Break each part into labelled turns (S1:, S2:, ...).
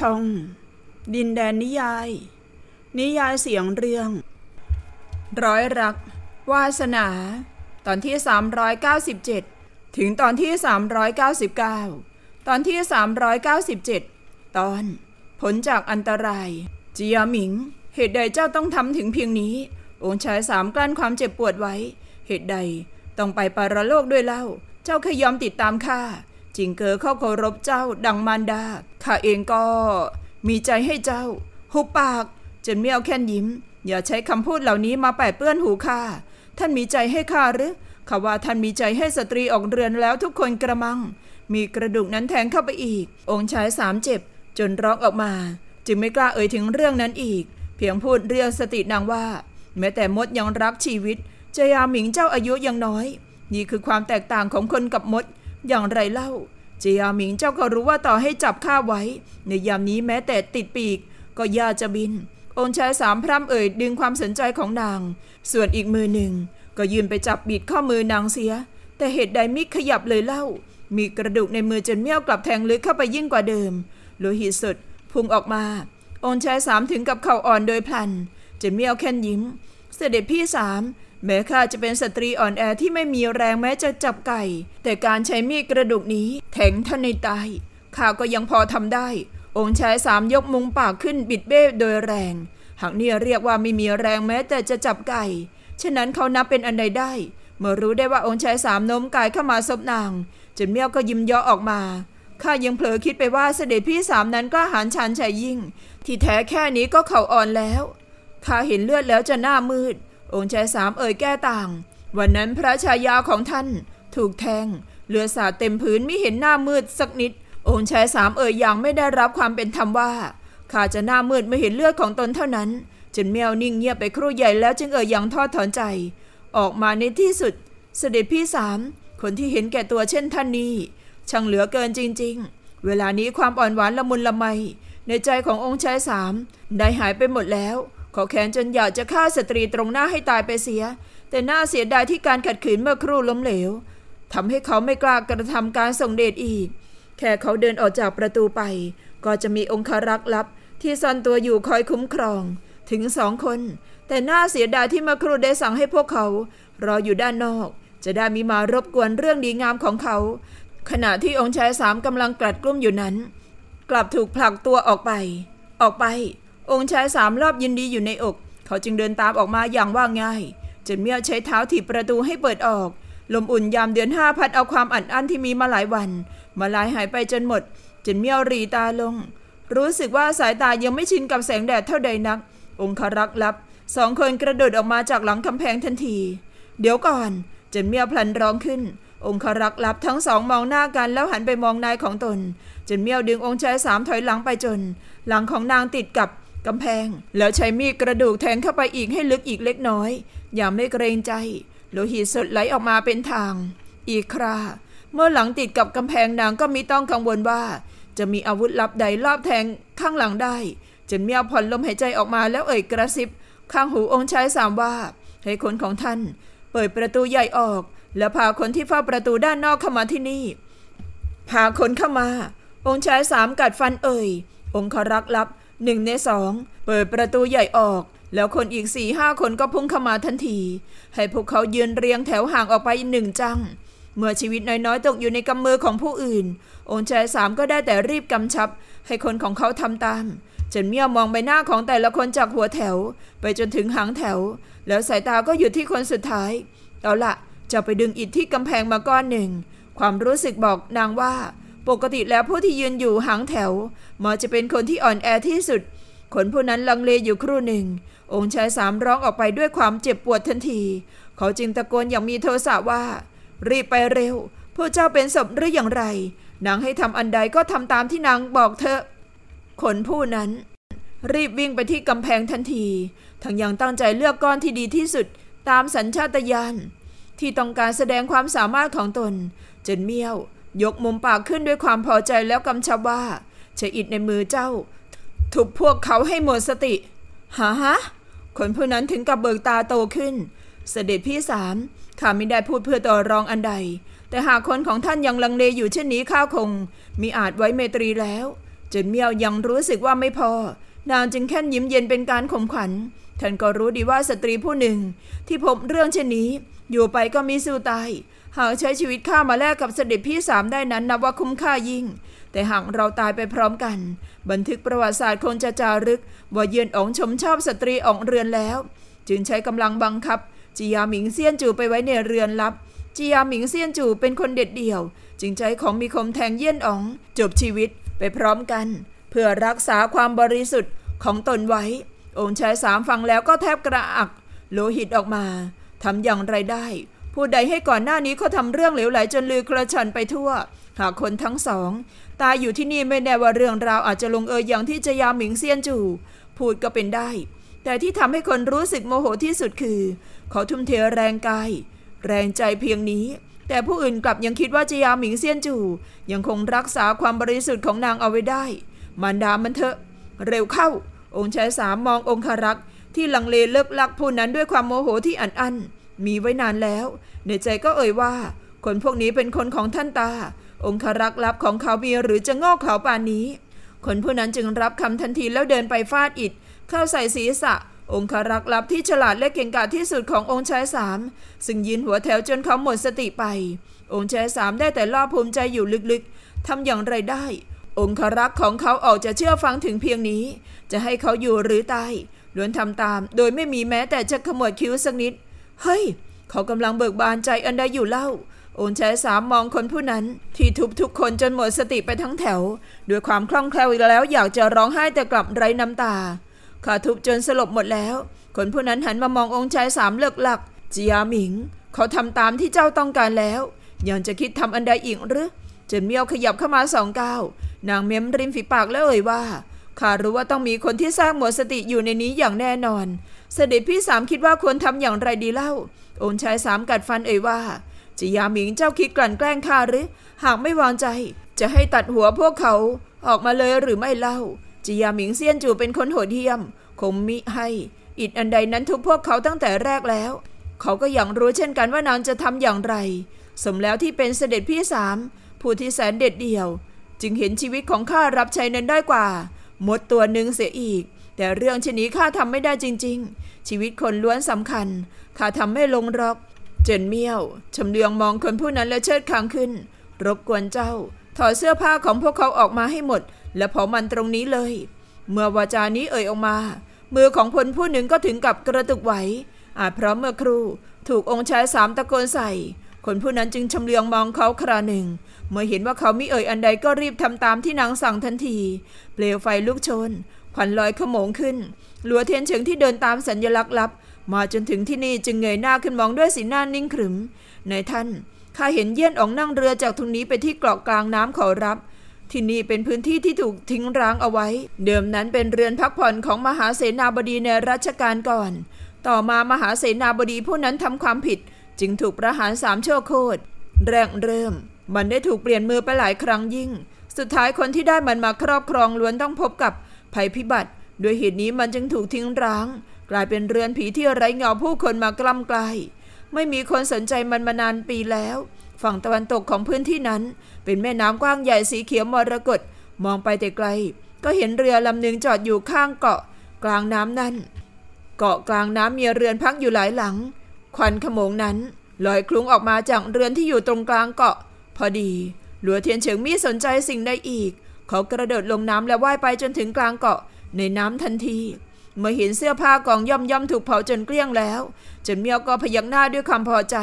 S1: ชงดินแดนนิยาย นิยายเสียงเรื่องร้อยรัก วาสนา ตอนที่ 397 ถึงตอนที่ 399 ตอนที่ 397 ตอนผลจากอันตรายเจียหมิง เหตุใดเจ้าต้องทำถึงเพียงนี้องค์ชายสามกลั้นความเจ็บปวดไว้ เหตุใดต้องไปปาราโลกด้วยเล่าเจ้าเคยยอมติดตามข้าจิงเกอเข้าเคารพเจ้าดังมารดาข้าเองก็มีใจให้เจ้า หุบปากจนเมียวแค่นยิ้มอย่าใช้คำพูดเหล่านี้มาแปดเปื้อนหูข้าท่านมีใจให้ข้าหรือข้าว่าท่านมีใจให้สตรีออกเรือนแล้วทุกคนกระมัง มีกระดูกนั้นแทงเข้าไปอีก องค์ชายสามเจ็บ จนร้องออกมา จึงไม่กล้าเอ่ยถึงเรื่องนั้นอีก เพียงพูดเรียกสตินางว่า แม้แต่มดยังรักชีวิตจยาหมิงเจ้าอายุยังน้อย นี่คือความแตกต่างของคนกับมดอย่างไรเล่า เจียหมิงเจ้าก็รู้ว่าต่อให้จับข้าไว้ ในยามนี้แม้แต่ติดปีกก็ยาจะบินองชายสามพร่ำเอ่ยดึงความสนใจของนาง ส่วนอีกมือหนึ่ง ก็ยืนไปจับบีดข้อมือนางเสีย แต่เหตุใดมิขยับเลยเล่า มีกระดูกในมือจนเมี้ยวกลับแทงลึกเข้าไปยิ่งกว่าเดิมโลหิตสุดพุ่งออกมาองชายสามถึงกับเข่าอ่อนโดยพลันจนเมี้ยวแค่นยิ้ม เสด็จพี่สามแม้ข้าจะเป็นสตรีอ่อนแอที่ไม่มีแรงแม้จะจับไก่ แต่การใช้มีดกระดูกนี้แทงท่านในตายข้าก็ยังพอทำได้ องค์ชายสามยกมุงปากขึ้นบิดเบ้โดยแรงหากนี่เรียกว่าไม่มีแรงแม้แต่จะจับไก่ฉะนั้นเขานับเป็นอันใดได้ เมื่อรู้ได้ว่าองค์ชายสามโน้มกายเข้ามาซบนางจนเมียวก็ยิ้มย่อออกมาข้ายังเผลอคิดไปว่าเสด็จพี่สามนั้นกล้าหาญชันชายยิ่ง ที่แท้แค่นี้ก็เข่าอ่อนแล้วข้าเห็นเลือดแล้วจะหน้ามืดองค์ชายสามเอ่ยแก้ต่างวันนั้นพระชายาของท่านถูกแทงเลือดสาดเต็มพื้นไม่เห็นหน้ามืดสักนิด องค์ชายสามเอ่ยอย่างไม่ได้รับความเป็นธรรมว่าข้าจะหน้ามืดไม่เห็นเลือดของตนเท่านั้นจนแมวนิ่งเงียบไปครู่ใหญ่แล้วจึงเอ่ยอย่างทอดถอนใจ ออกมาในที่สุด เสด็จพี่สามคนที่เห็นแก่ตัวเช่นท่านนี้ช่างเหลือเกินจริง ๆ เวลานี้ความอ่อนหวานละมุนละไม ในใจขององค์ชายสามได้หายไปหมดแล้วเขาแค้นจนอยากจะฆ่าสตรีตรงหน้าให้ตายไปเสีย แต่น่าเสียดายที่การขัดขืนเมื่อครู่ล้มเหลว ทำให้เขาไม่กล้ากระทำการส่งเดชอีก แค่เขาเดินออกจากประตูไป ก็จะมีองครักษ์ลับที่ซ่อนตัวอยู่คอยคุ้มครองถึงสองคน แต่น่าเสียดายที่เมื่อครู่ได้สั่งให้พวกเขา รออยู่ด้านนอก จะได้มีมารบกวนเรื่องดีงามของเขา ขณะที่องค์ชายสามกำลังกลัดกลุ้มอยู่นั้น กลับถูกผลักตัวออกไป ออกไปองค์ชายสามรอบยินดีอยู่ในอก เขาจึงเดินตามออกมาอย่างว่าง่ายจนเมียใช้เท้าถีบประตูให้เปิดออก ลมอุ่นยามเดือนห้าพัดเอาความอัดอั้นที่มีมาหลายวัน มาลายหายไปจนหมดจนเมียรีตาลง รู้สึกว่าสายตายังไม่ชินกับแสงแดดเท่าใดนัก องครักษ์ลับสองคนกระโดดออกมาจากหลังกำแพงทันที เดี๋ยวก่อนจนเมียพลันร้องขึ้น องครักษ์ลับทั้งสองมองหน้ากันแล้วหันไปมองนายของตนจนเมียดึงองค์ชายสามถอยหลังไปจน หลังของนางติดกับกำแพงแล้วใช้มีดกระดูกแทงเข้าไปอีกให้ลึกอีกเล็กน้อย อย่าไม่เกรงใจโลหิตสดไหลออกมาเป็นทาง อีกครา เมื่อหลังติดกับกำแพงนางก็มีต้องกังวลว่า จะมีอาวุธลับใดลอบแทงข้างหลังได้จนเมียผ่อนลมหายใจออกมา แล้วเอ่ย กระซิบ ข้างหูองค์ชายสามว่า ให้คนของท่าน เปิดประตูใหญ่ออก แล้วพาคนที่เฝ้าประตูด้านนอกเข้ามาที่นี่พาคนเข้ามา องค์ชายสามกัดฟันเอ่ย องครักษ์ลับหนึ่งในสองเปิดประตูใหญ่ออก แล้วคนอีกสี่ห้าคนก็พุ่งเข้ามาทันที ให้พวกเขายืนเรียงแถวห่างออกไปหนึ่งจังเมื่อชีวิตน้อยๆตกอยู่ในกำมือของผู้อื่นองค์ชายสามก็ได้แต่รีบกำชับให้คนของเขาทำตามจนเมี่ยมองใบหน้าของแต่ละคนจากหัวแถว ไปจนถึงหางแถว แล้วสายตาก็อยู่ที่คนสุดท้ายเอาละจะไปดึงอิดที่กำแพงมาก้อนหนึ่ง ความรู้สึกบอกนางว่าปกติแล้วผู้ที่ยืนอยู่หางแถวมักจะเป็นคนที่อ่อนแอที่สุด คนผู้นั้นลังเลอยู่ครู่หนึ่ง องค์ชายสามร้องออกไปด้วยความเจ็บปวดทันที เขาจึงตะโกนอย่างมี โทสะว่า รีบไปเร็วผู้เจ้าเป็นศพหรืออย่างไรนางให้ทำอันใด ก็ทำตามที่นางบอก เถอะ คน ผู้นั้น รีบวิ่งไปที่กำแพงทันที ทั้งยังตั้งใจเลือกก้อนที่ดีที่สุด ตามสัญชาตญาณที่ต้องการแสดงความสามารถของตนจนเมี้ยวยกมุมปากขึ้นด้วยความพอใจแล้วกำชับว่าเฉอิดในมือเจ้าถูกพวกเขาให้หมดสติฮะฮะคนผู้นั้นถึงกับเบิกตาโตขึ้น เสด็จพี่สามข้าไม่ได้พูดเพื่อต่อรองอันใด แต่หากคนของท่านยังลังเลอยู่เช่นนี้ข้าคงมีอาจไว้เมตรีแล้ว จนเมียวยังรู้สึกว่าไม่พอ นางจึงแค่ยิ้มเย็นเป็นการขมขันท่านก็รู้ดีว่าสตรีผู้หนึ่ง ที่พบเรื่องเช่นนี้ อยู่ไปก็มีสู้ตายหากใช้ชีวิตข้ามาแลกกับเสด็จพี่สามได้นั้นนับว่าคุ้มค่ายิ่ง แต่หากเราตายไปพร้อมกัน บันทึกประวัติศาสตร์คงจะจารึก ว่าเยือนองชมชอบสตรีองเรือนแล้ว จึงใช้กำลังบังคับจียาหมิงเซียนจูไปไว้ในเรือนลับ จียาหมิงเซียนจูเป็นคนเด็ดเดี่ยว จึงใช้ของมีคมแทงเยี่ยนอองจบชีวิตไปพร้อมกัน เพื่อรักษาความบริสุทธิ์ของตนไว้องค์ชายสามฟังแล้วก็แทบกระอัก โลหิตออกมาทำอย่างไรได้ผู้ใดให้ก่อนหน้านี้เขาทำเรื่องเหลวไหลจนลือกระชันไปทั่ว หากคนทั้งสอง ตายอยู่ที่นี่ไม่แน่ว่าเรื่องราวอาจจะลงเอยอย่างที่จยาหมิงเซียนจู่พูดก็เป็นได้ แต่ที่ทำให้คนรู้สึกโมโหที่สุดคือเขาทุ่มเทแรงกาย แรงใจเพียงนี้ แต่ผู้อื่นกลับยังคิดว่าจยาหมิงเซียนจู่ยังคงรักษาความบริสุทธิ์ของนางเอาไว้ได้มันดามันเถอะ เร็วเข้าองค์ชายสามมององคารักษ์ที่ลังเลเลิกลักผู้นั้นด้วยความโมโหที่อันอั้นมีไว้นานแล้ว ในใจก็เอ่ยว่า คนพวกนี้เป็นคนของท่านตา องค์ครักษ์ลับของเขาเมียหรือจะงอกเขาป่านนี้ คนผู้นั้นจึงรับคำทันทีแล้วเดินไปฟาดอิดเข้าใส่ศีรษะ องค์ครักษ์ลับที่ฉลาดและเก่งกาจที่สุดขององค์ชายสามซึ่งยืนหัวแถวจนเขาหมดสติไป องค์ชายสามได้แต่ล่อภูมิใจอยู่ลึกๆทำอย่างไรได้ องครักษ์ของเขาออกจะเชื่อฟังถึงเพียงนี้ จะให้เขาอยู่หรือตายล้วนทำตาม โดยไม่มีแม้แต่จะขมวดคิ้วสักนิดเฮ้ย เขากำลังเบิกบานใจอันใดอยู่เล่า โอนใชสามมองคนผู้นั้นที่ทุบทุกคนจนหมดสติไปทั้งแถว ด้วยความคล่องแคล่วอีกแล้วอยากจะร้องไห้แต่กลับไร้น้ำตา ข้าทุบจนสลบหมดแล้ว คนผู้นั้นหันมามององค์ชายสามเลือกหลักจียาหมิงเขาทำตามที่เจ้าต้องการแล้วยังจะคิดทำอันใดอีกหรือจนเมียวขยับเข้ามาสองก้าวนางเม้มริมฝีปากแล้วเอ่ยว่าข้ารู้ว่าต้องมีคนที่สร้างหมดสติอยู่ในนี้อย่างแน่นอนเสด็จพี่สามคิดว่าควรทำอย่างไรดีเล่า โอนชายสามกัดฟันเอ่ยว่า จียามิงเจ้าคิดกลั่นแกล้งข้าหรือ หากไม่วางใจ จะให้ตัดหัวพวกเขาออกมาเลยหรือไม่เล่า จียามิงเซียนจูเป็นคนโหดเหี้ยมคงมิให้ อิดอันใดนั้นทุกพวกเขาตั้งแต่แรกแล้ว เขาก็อย่างรู้เช่นกันว่านางจะทำอย่างไร สมแล้วที่เป็นเสด็จพี่สาม ผู้ที่แสนเด็ดเดี่ยว จึงเห็นชีวิตของข้ารับใช้นั้นได้กว่า หมดตัวหนึ่งเสียอีก แต่เรื่องเช่นี้ข้าทำไม่ได้จริงๆชีวิตคนล้วนสำคัญข้าทำไม่ลงรอก เจนเมี่ยวชำเลืองมองคนผู้นั้นแล้วเชิดคางขึ้น รบกวนเจ้า ถอดเสื้อผ้าของพวกเขาออกมาให้หมด และเผามันตรงนี้เลย เมื่อวาจานี้เอ่ยออกมา มือของพลผู้หนึ่งก็ถึงกับกระตุกไหว อาจเพราะเมื่อครู่ถูกองค์ชายสามตะโกนใส่ คนผู้นั้นจึงชำเลืองมองเขาคราหนึ่ง เมื่อเห็นว่าเขามิเอ่ยอันใดก็รีบทำตามที่นางสั่งทันที เปลวไฟลุกโชนควันลอยขโมงขึ้น หลัวเทียนเฉิงที่เดินตามสัญญลักษณ์ลับ มาจนถึงที่นี่จึงเงยหน้าขึ้นมองด้วยสีหน้านิ่งขรึมนายท่านข้าเห็นเยี่ยนอองนั่งเรือจากตรงนี้ไปที่เกาะกลางน้ำขอรับ ที่นี่เป็นพื้นที่ที่ถูกทิ้งร้างเอาไว้ เดิมนั้นเป็นเรือนพักผ่อนของมหาเสนาบดีในรัชกาลก่อน ต่อมามหาเสนาบดีผู้นั้นทำความผิด จึงถูกประหารสามชั่วโคตรแรงเริ่ม มันได้ถูกเปลี่ยนมือไปหลายครั้งยิ่ง สุดท้ายคนที่ได้มันมาครอบครองล้วนต้องพบกับภัยพิบัติ ด้วยเหตุนี้มันจึงถูกทิ้งร้าง กลายเป็นเรือนผีที่ไร้เงาผู้คนมากล้ำไกลไม่มีคนสนใจมันมานานปีแล้ว ฝั่งตะวันตกของพื้นที่นั้น เป็นแม่น้ำกว้างใหญ่สีเขียวมรกตมองไปแต่ไกล ก็เห็นเรือลำหนึ่งจอดอยู่ข้างเกาะ กลางน้ำนั้น เกาะกลางน้ำมีเรือนพักอยู่หลายหลัง ควันขโมงนั้นลอยคลุ้งออกมาจากเรือนที่อยู่ตรงกลางเกาะ พอดี หลัวเทียนเฉิงมีสนใจสิ่งใดอีกเขากระโดดลงน้ำและว่ายไปจนถึงกลางเกาะ ในน้ำทันที เมื่อเห็นเสื้อผ้ากองย่อมย่อมถูกเผาจนเกลี้ยงแล้วจนเมียวก็พยักหน้าด้วยความพอใจ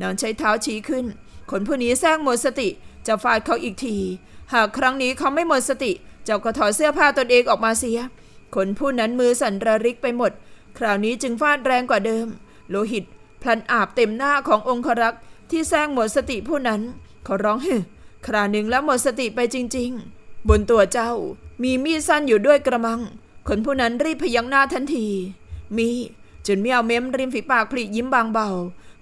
S1: นางใช้เท้าชี้ขึ้น คนผู้นี้แซงหมดสติ จะฟาดเขาอีกที หากครั้งนี้เขาไม่หมดสติ เจ้าก็ถอดเสื้อผ้าตนเองออกมาเสีย คนผู้นั้นมือสั่นระริกไปหมด คราวนี้จึงฟาดแรงกว่าเดิม โลหิตพลันอาบเต็มหน้าขององครักษ์ที่แซงหมดสติผู้นั้น เขาร้องฮึคราหนึ่งแล้วหมดสติไปจริง ๆบนตัวเจ้า มีมีดสั้นอยู่ด้วยกระมังคนผู้นั้นรีบพยักหน้าทันที มีจนเมียวเม้มริมฝีปากผลิยิ้มบางเบา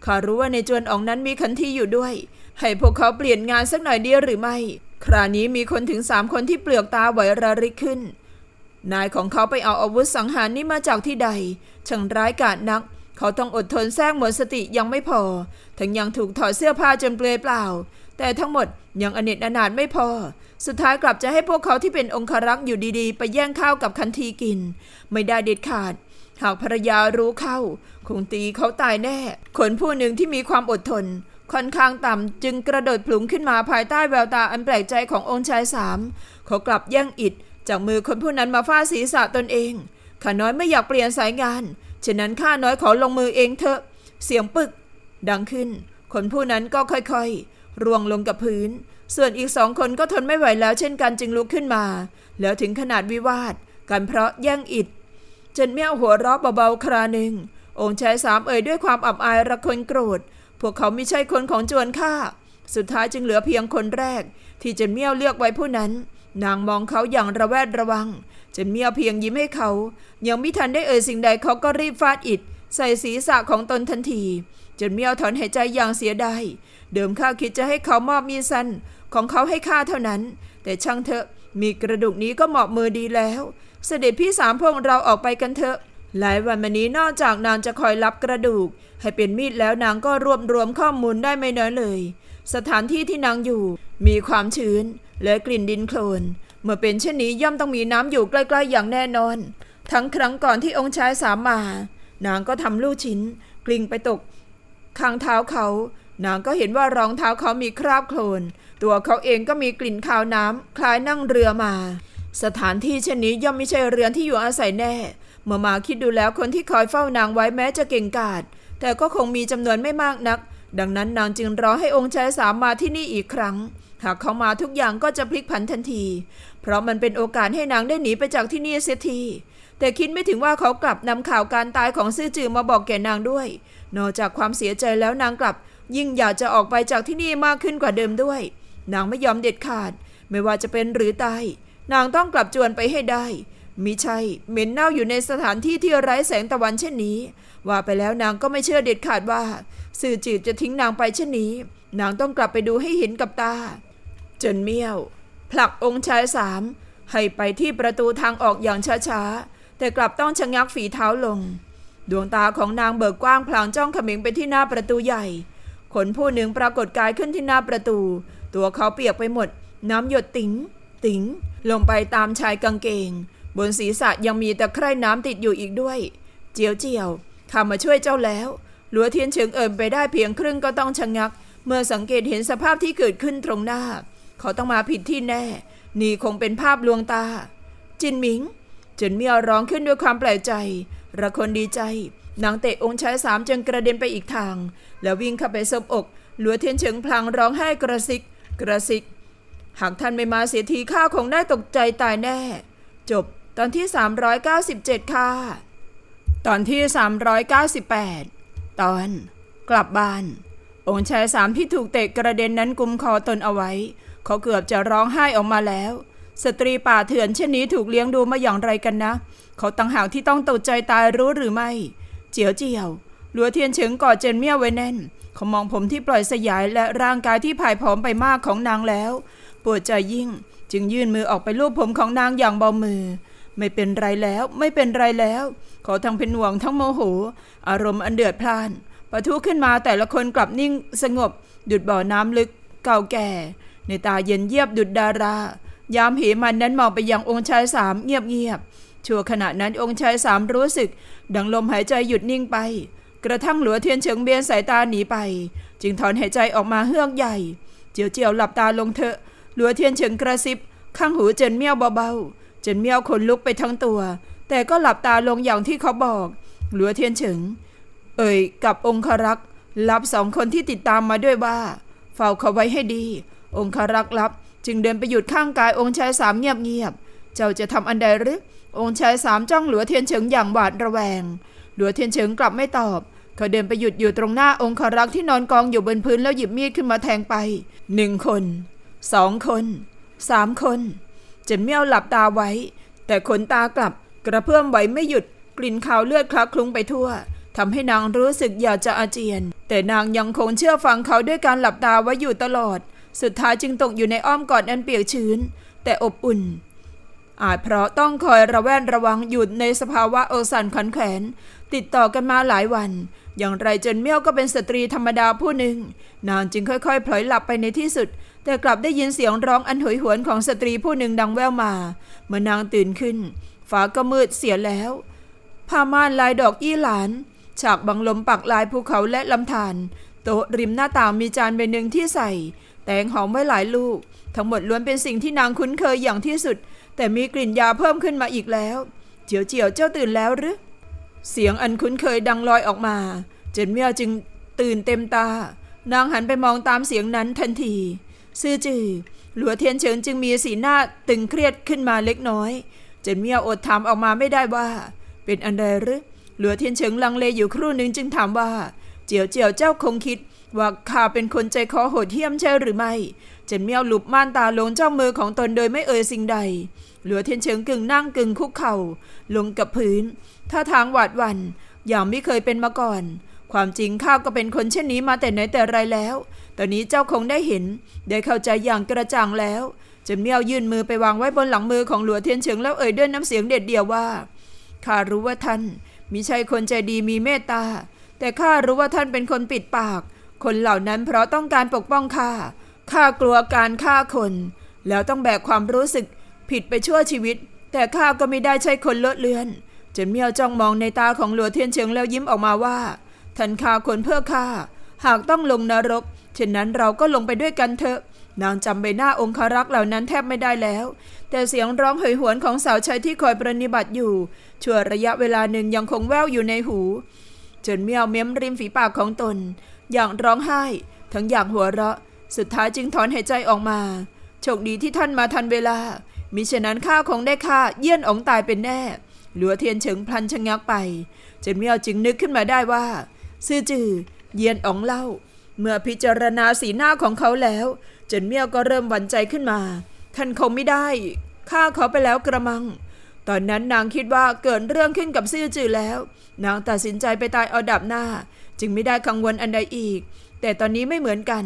S1: ข้ารู้ว่าในจวนอองนั้นมีคันที่อยู่ด้วย ให้พวกเขาเปลี่ยนงานสักหน่อยเดียวหรือไม่ ครานี้มีคนถึงสามคนที่เปลือกตาไหวระริกขึ้น นายของเขาไปเอาอาวุธสังหารนี่มาจากที่ใดช่างร้ายกาจนัก เขาต้องอดทนแทรกหมดสติยังไม่พอถึงยังถูกถอดเสื้อผ้าจนเปลือยเปล่าแต่ทั้งหมดยังอเนจอนาถไม่พอ สุดท้ายกลับจะให้พวกเขาที่เป็นองครักษ์อยู่ดีๆ ไปแย่งข้าวกับคันทีกิน ไม่ได้เด็ดขาด หากภรรยารู้เข้า คงตีเขาตายแน่ คนผู้หนึ่งที่มีความอดทน ค่อนข้างต่ำ จึงกระโดดพลุงขึ้นมาภายใต้แววตาอันแปลกใจขององค์ชายสามเขากลับแย่งอิด จากมือคนผู้นั้นมาฟาดศีรษะตนเองข้าน้อยไม่อยากเปลี่ยนสายงานฉะนั้นข้าน้อยขอลงมือเองเถอะ เสียงปึก ดังขึ้นคนผู้นั้นก็ค่อยๆร่วงลงกับพื้น ส่วนอีกสองคนก็ทนไม่ไหวแล้วเช่นกันจึงลุกขึ้นมา แล้วถึงขนาดวิวาทกันเพราะแย่งอิดจนเมี่ยวหัวเราะเบาๆคราหนึ่ง องค์ชายสามเอ่ยด้วยความอับอายระคนโกรธ พวกเขาไม่ใช่คนของจวนข้า สุดท้ายจึงเหลือเพียงคนแรก ที่จนเมี่ยวเลือกไว้ผู้นั้น นางมองเขาอย่างระแวดระวังจนเมี่ยวเพียงยิ้มให้เขา ยังไม่ทันได้เอ่ยสิ่งใดเขาก็รีบฟาดอิดใส่ศีรษะของตนทันทีจนเมี่ยวถอนหายใจอย่างเสียดายเดิมข้าคิดจะให้เขามอบมีสันของเขาให้ข้าเท่านั้น แต่ช่างเถอะ มีกระดูกนี้ก็เหมาะมือดีแล้ว เสด็จพี่สามพงเราออกไปกันเถอะ หลายวันมานี้นอกจากนางจะคอยรับกระดูก ให้เป็นมีดแล้วนางก็รวบรวมข้อมูลได้ไม่น้อยเลย สถานที่ที่นางอยู่ มีความชื้น และกลิ่นดินโคลน เมื่อเป็นเช่นนี้ย่อมต้องมีน้ำอยู่ใกล้ๆอย่างแน่นอน ทั้งครั้งก่อนที่องค์ชายสามมา นางก็ทำลูกชิ้น กลิ้งไปตกข้างเท้าเขานางก็เห็นว่ารองเท้าเขามีคราบโคลน ตัวเขาเองก็มีกลิ่นคาวน้ำคล้ายนั่งเรือมา สถานที่เช่นนี้ย่อมไม่ใช่เรือนที่อยู่อาศัยแน่ เมื่อมาคิดดูแล้วคนที่คอยเฝ้านางไว้แม้จะเก่งกาจ แต่ก็คงมีจำนวนไม่มากนัก ดังนั้นนางจึงรอให้องค์ชายสามมาที่นี่อีกครั้ง หากเขามาทุกอย่างก็จะพลิกผันทันที เพราะมันเป็นโอกาสให้นางได้หนีไปจากที่นี่เสียที แต่คิดไม่ถึงว่าเขากลับนำข่าวการตายของซื่อจือมาบอกแก่นางด้วย นอกจากความเสียใจแล้วนางกลับยิ่งอยากจะออกไปจากที่นี่มากขึ้นกว่าเดิมด้วยนางไม่ยอมเด็ดขาดไม่ว่าจะเป็นหรือตายนางต้องกลับจวนไปให้ได้มิใช่เหม็นเน่าอยู่ในสถานที่ที่ไร้แสงตะวันเช่นนี้ ว่าไปแล้วนางก็ไม่เชื่อเด็ดขาดว่า สื่อจืดจะทิ้งนางไปเช่นนี้นางต้องกลับไปดูให้เห็นกับตาเจนเมี่ยว ผลักองค์ชายสามให้ไปที่ประตูทางออกอย่างช้าๆแต่กลับต้องชะงักฝีเท้าลง ดวงตาของนางเบิกกว้างพลางจ้องเขม็งไปที่หน้าประตูใหญ่คนผู้หนึ่งปรากฏกายขึ้นที่หน้าประตู ตัวเขาเปียกไปหมด น้ำหยดติ๋งติ๋งลงไปตามชายกางเกงบนศีรษะยังมีตะไคร่น้ำติดอยู่อีกด้วย เจียวเจียวข้ามาช่วยเจ้าแล้วหลัวเทียนเฉิงเอิมไปได้เพียงครึ่งก็ต้องชะงงัก เมื่อสังเกตเห็นสภาพที่เกิดขึ้นตรงหน้า เขาต้องมาผิดที่แน่ นี่คงเป็นภาพลวงตา จินหมิงเจินเมียร้องขึ้นด้วยความแปลกใจระคนดีใจนางเตะองค์ชายสามจนกระเด็นไปอีกทาง แล้ววิ่งเข้าไปซบอก หลัวเทียนเฉิงพลางร้องไห้กระซิก กระซิก หากท่านไม่มาเสียทีข้าคงได้ตกใจตายแน่ จบ ตอนที่ 397 ค่ะตอนที่ 398 ตอน กลับบ้าน องค์ชายสามที่ถูกเตะกระเด็นนั้นกุมคอตนเอาไว้ เขาเกือบจะร้องไห้ออกมาแล้ว สตรีป่าเถื่อนเช่นนี้ถูกเลี้ยงดูมาอย่างไรกันนะ เขาตั้งหาวที่ต้องตกใจตายรู้หรือไม่เจียวเจียวหลัวเทียนเฉิงกอดเจนเมี่ยไว้แน่น เขามองผมที่ปล่อยสยายและร่างกายที่ผ่ายผอมไปมากของนางแล้ว ปวดใจยิ่งจึงยื่นมือออกไปลูบผมของนางอย่างเบามือ ไม่เป็นไรแล้วไม่เป็นไรแล้ว ขอทั้งเป็นห่วงทั้งโมโหอารมณ์อันเดือดพล่านปะทุขึ้นมาแต่ละคนกลับนิ่งสงบ ดุดบ่อน้ำลึกเก่าแก่ ในตาเย็นเยียบดุดดารา ยามเหมันนั้นมองไปยังองค์ชายสามเงียบเงียบชั่วขณะนั้นองค์ชายสามรู้สึก ดังลมหายใจหยุดนิ่งไป กระทั่งหลัวเทียนเฉิงเบียนสายตาหนีไป จึงถอนหายใจออกมาเฮือกใหญ่เจียวเจียวหลับตาลงเถอะหลัวเทียนเฉิงกระซิบ ข้างหูเจินเมี่ยวเบาๆเจินเมี่ยวขนลุกไปทั้งตัว แต่ก็หลับตาลงอย่างที่เขาบอก หลัวเทียนเฉิงเอ่ยกับองครักษ์รับสองคนที่ติดตามมาด้วยว่าเฝ้าเขาไว้ให้ดี องครักษ์รับ จึงเดินไปหยุดข้างกายองค์ชายสามเงียบๆเจ้าจะทำอันใดหรือองค์ชายสามจ้องหลัวเทียนเฉิงอย่างหวาดระแวง หลัวเทียนเฉิงกลับไม่ตอบ เขาเดินไปหยุดอยู่ตรงหน้าองค์รักษ์ที่นอนกองอยู่บนพื้นแล้วหยิบมีดขึ้นมาแทงไปหนึ่งคนสองคนสามคนจนเมียวหลับตาไว้ แต่ขนตากลับกระเพื่อมไหวไม่หยุดกลิ่นคาวเลือดคลักคลุ้งไปทั่วทำให้นางรู้สึกอยากจะอาเจียน แต่นางยังคงเชื่อฟังเขาด้วยการหลับตาไว้อยู่ตลอด สุดท้ายจึงตกอยู่ในอ้อมกอดอันเปียกชื้น แต่อบอุ่นอาจเพราะต้องคอยระแวดระวังหยุดในสภาวะโอสันขันแขน ติดต่อกันมาหลายวัน อย่างไรเจนเมี่ยวก็เป็นสตรีธรรมดาผู้หนึ่ง นางจึงค่อยๆพลอยหลับไปในที่สุด แต่กลับได้ยินเสียงร้องอันหวยหวนของสตรีผู้หนึ่งดังแว่วมาเมื่อนางตื่นขึ้นฟ้าก็มืดเสียแล้ว ผ้าม่านลายดอกอี้หลาน ฉากบังลมปักลายภูเขาและลำธารโต๊ะริมหน้าต่างมีจานใบหนึ่งที่ใส่ แตงหอมไว้หลายลูกทั้งหมดล้วนเป็นสิ่งที่นางคุ้นเคยอย่างที่สุดแต่มีกลิ่นยาเพิ่มขึ้นมาอีกแล้วเจียวเจียวเจ้าตื่นแล้วหรือเสียงอันคุ้นเคยดังลอยออกมาเจนเมียจึงตื่นเต็มตา นางหันไปมองตามเสียงนั้นทันที ซื่อจือหลัวเทียนเฉินจึงมีสีหน้าตึงเครียดขึ้นมาเล็กน้อยเจนเมียอดถามออกมาไม่ได้ว่า เป็นอันใดหรือหลัวเทียนเฉิงลังเลอยู่ครู่หนึ่งจึงถามว่าเจียวเจียวเจ้าคงคิดว่าข้าเป็นคนใจคอโหดเหี้ยมใช่หรือไม่เจนเมียวหลุบม่านตาลงจ้องมือของตนโดยไม่เอ่ยสิ่งใด หลัวเทียนเฉิงกึ่งนั่งกึ่งคุกเข่าลงกับพื้น ท่าทางหวาดวันอย่างไม่เคยเป็นมาก่อน ความจริงข้าก็เป็นคนเช่นนี้มาแต่ไหนแต่ไรแล้ว ตอนนี้เจ้าคงได้เห็น ได้เข้าใจอย่างกระจ่างแล้ว เจนเมียวยื่นมือไปวางไว้บนหลังมือของหลัวเทียนเฉิงแล้วเอ่ยด้วยน้ำเสียงเด็ดเดียวว่า ข้ารู้ว่าท่านมีใช่คนใจดีมีเมตตา แต่ข้ารู้ว่าท่านเป็นคนปิดปาก คนเหล่านั้นเพราะต้องการปกป้องข้าข้ากลัวการฆ่าคน แล้วต้องแบกความรู้สึก ผิดไปชั่วชีวิต แต่ข้าก็ไม่ได้ใช่คนเลอะเลือนจนเมียวจ้องมองในตาของหลัวเทียนเฉิงแล้วยิ้มออกมาว่า ท่านฆ่าคนเพื่อข้าหากต้องลงนรกเช่นนั้นเราก็ลงไปด้วยกันเถอะ นางจำใบหน้าองคารักษ์เหล่านั้นแทบไม่ได้แล้ว แต่เสียงร้องเหยหวนของสาวใช้ที่คอยปรนิบัติ อยู่ ชั่วระยะเวลาหนึ่งยังคงแว่วอยู่ในหูจนเมียวเม้มริมฝีปากของตน อย่างร้องไห้ ทั้งอย่างหัวเราะสุดท้ายจึงถอนหายใจออกมา โชคดีที่ท่านมาทันเวลา มิฉะนั้นข้าคงได้ฆ่า เยี่ยนองตายเป็นแน่หลัวเทียนเฉิงพลันชะงักไป เจนเมียวจึงนึกขึ้นมาได้ว่า ซื่อจือเยี่ยนอองเล่า เมื่อพิจารณาสีหน้าของเขาแล้ว เจนเมียวก็เริ่มหวั่นใจขึ้นมา ท่านคงไม่ได้ฆ่าเขาไปแล้วกระมัง ตอนนั้นนางคิดว่าเกิดเรื่องขึ้นกับซื่อจือแล้ว นางตัดสินใจไปตายเอาดับหน้าจึงไม่ได้กังวลอันใดอีก แต่ตอนนี้ไม่เหมือนกัน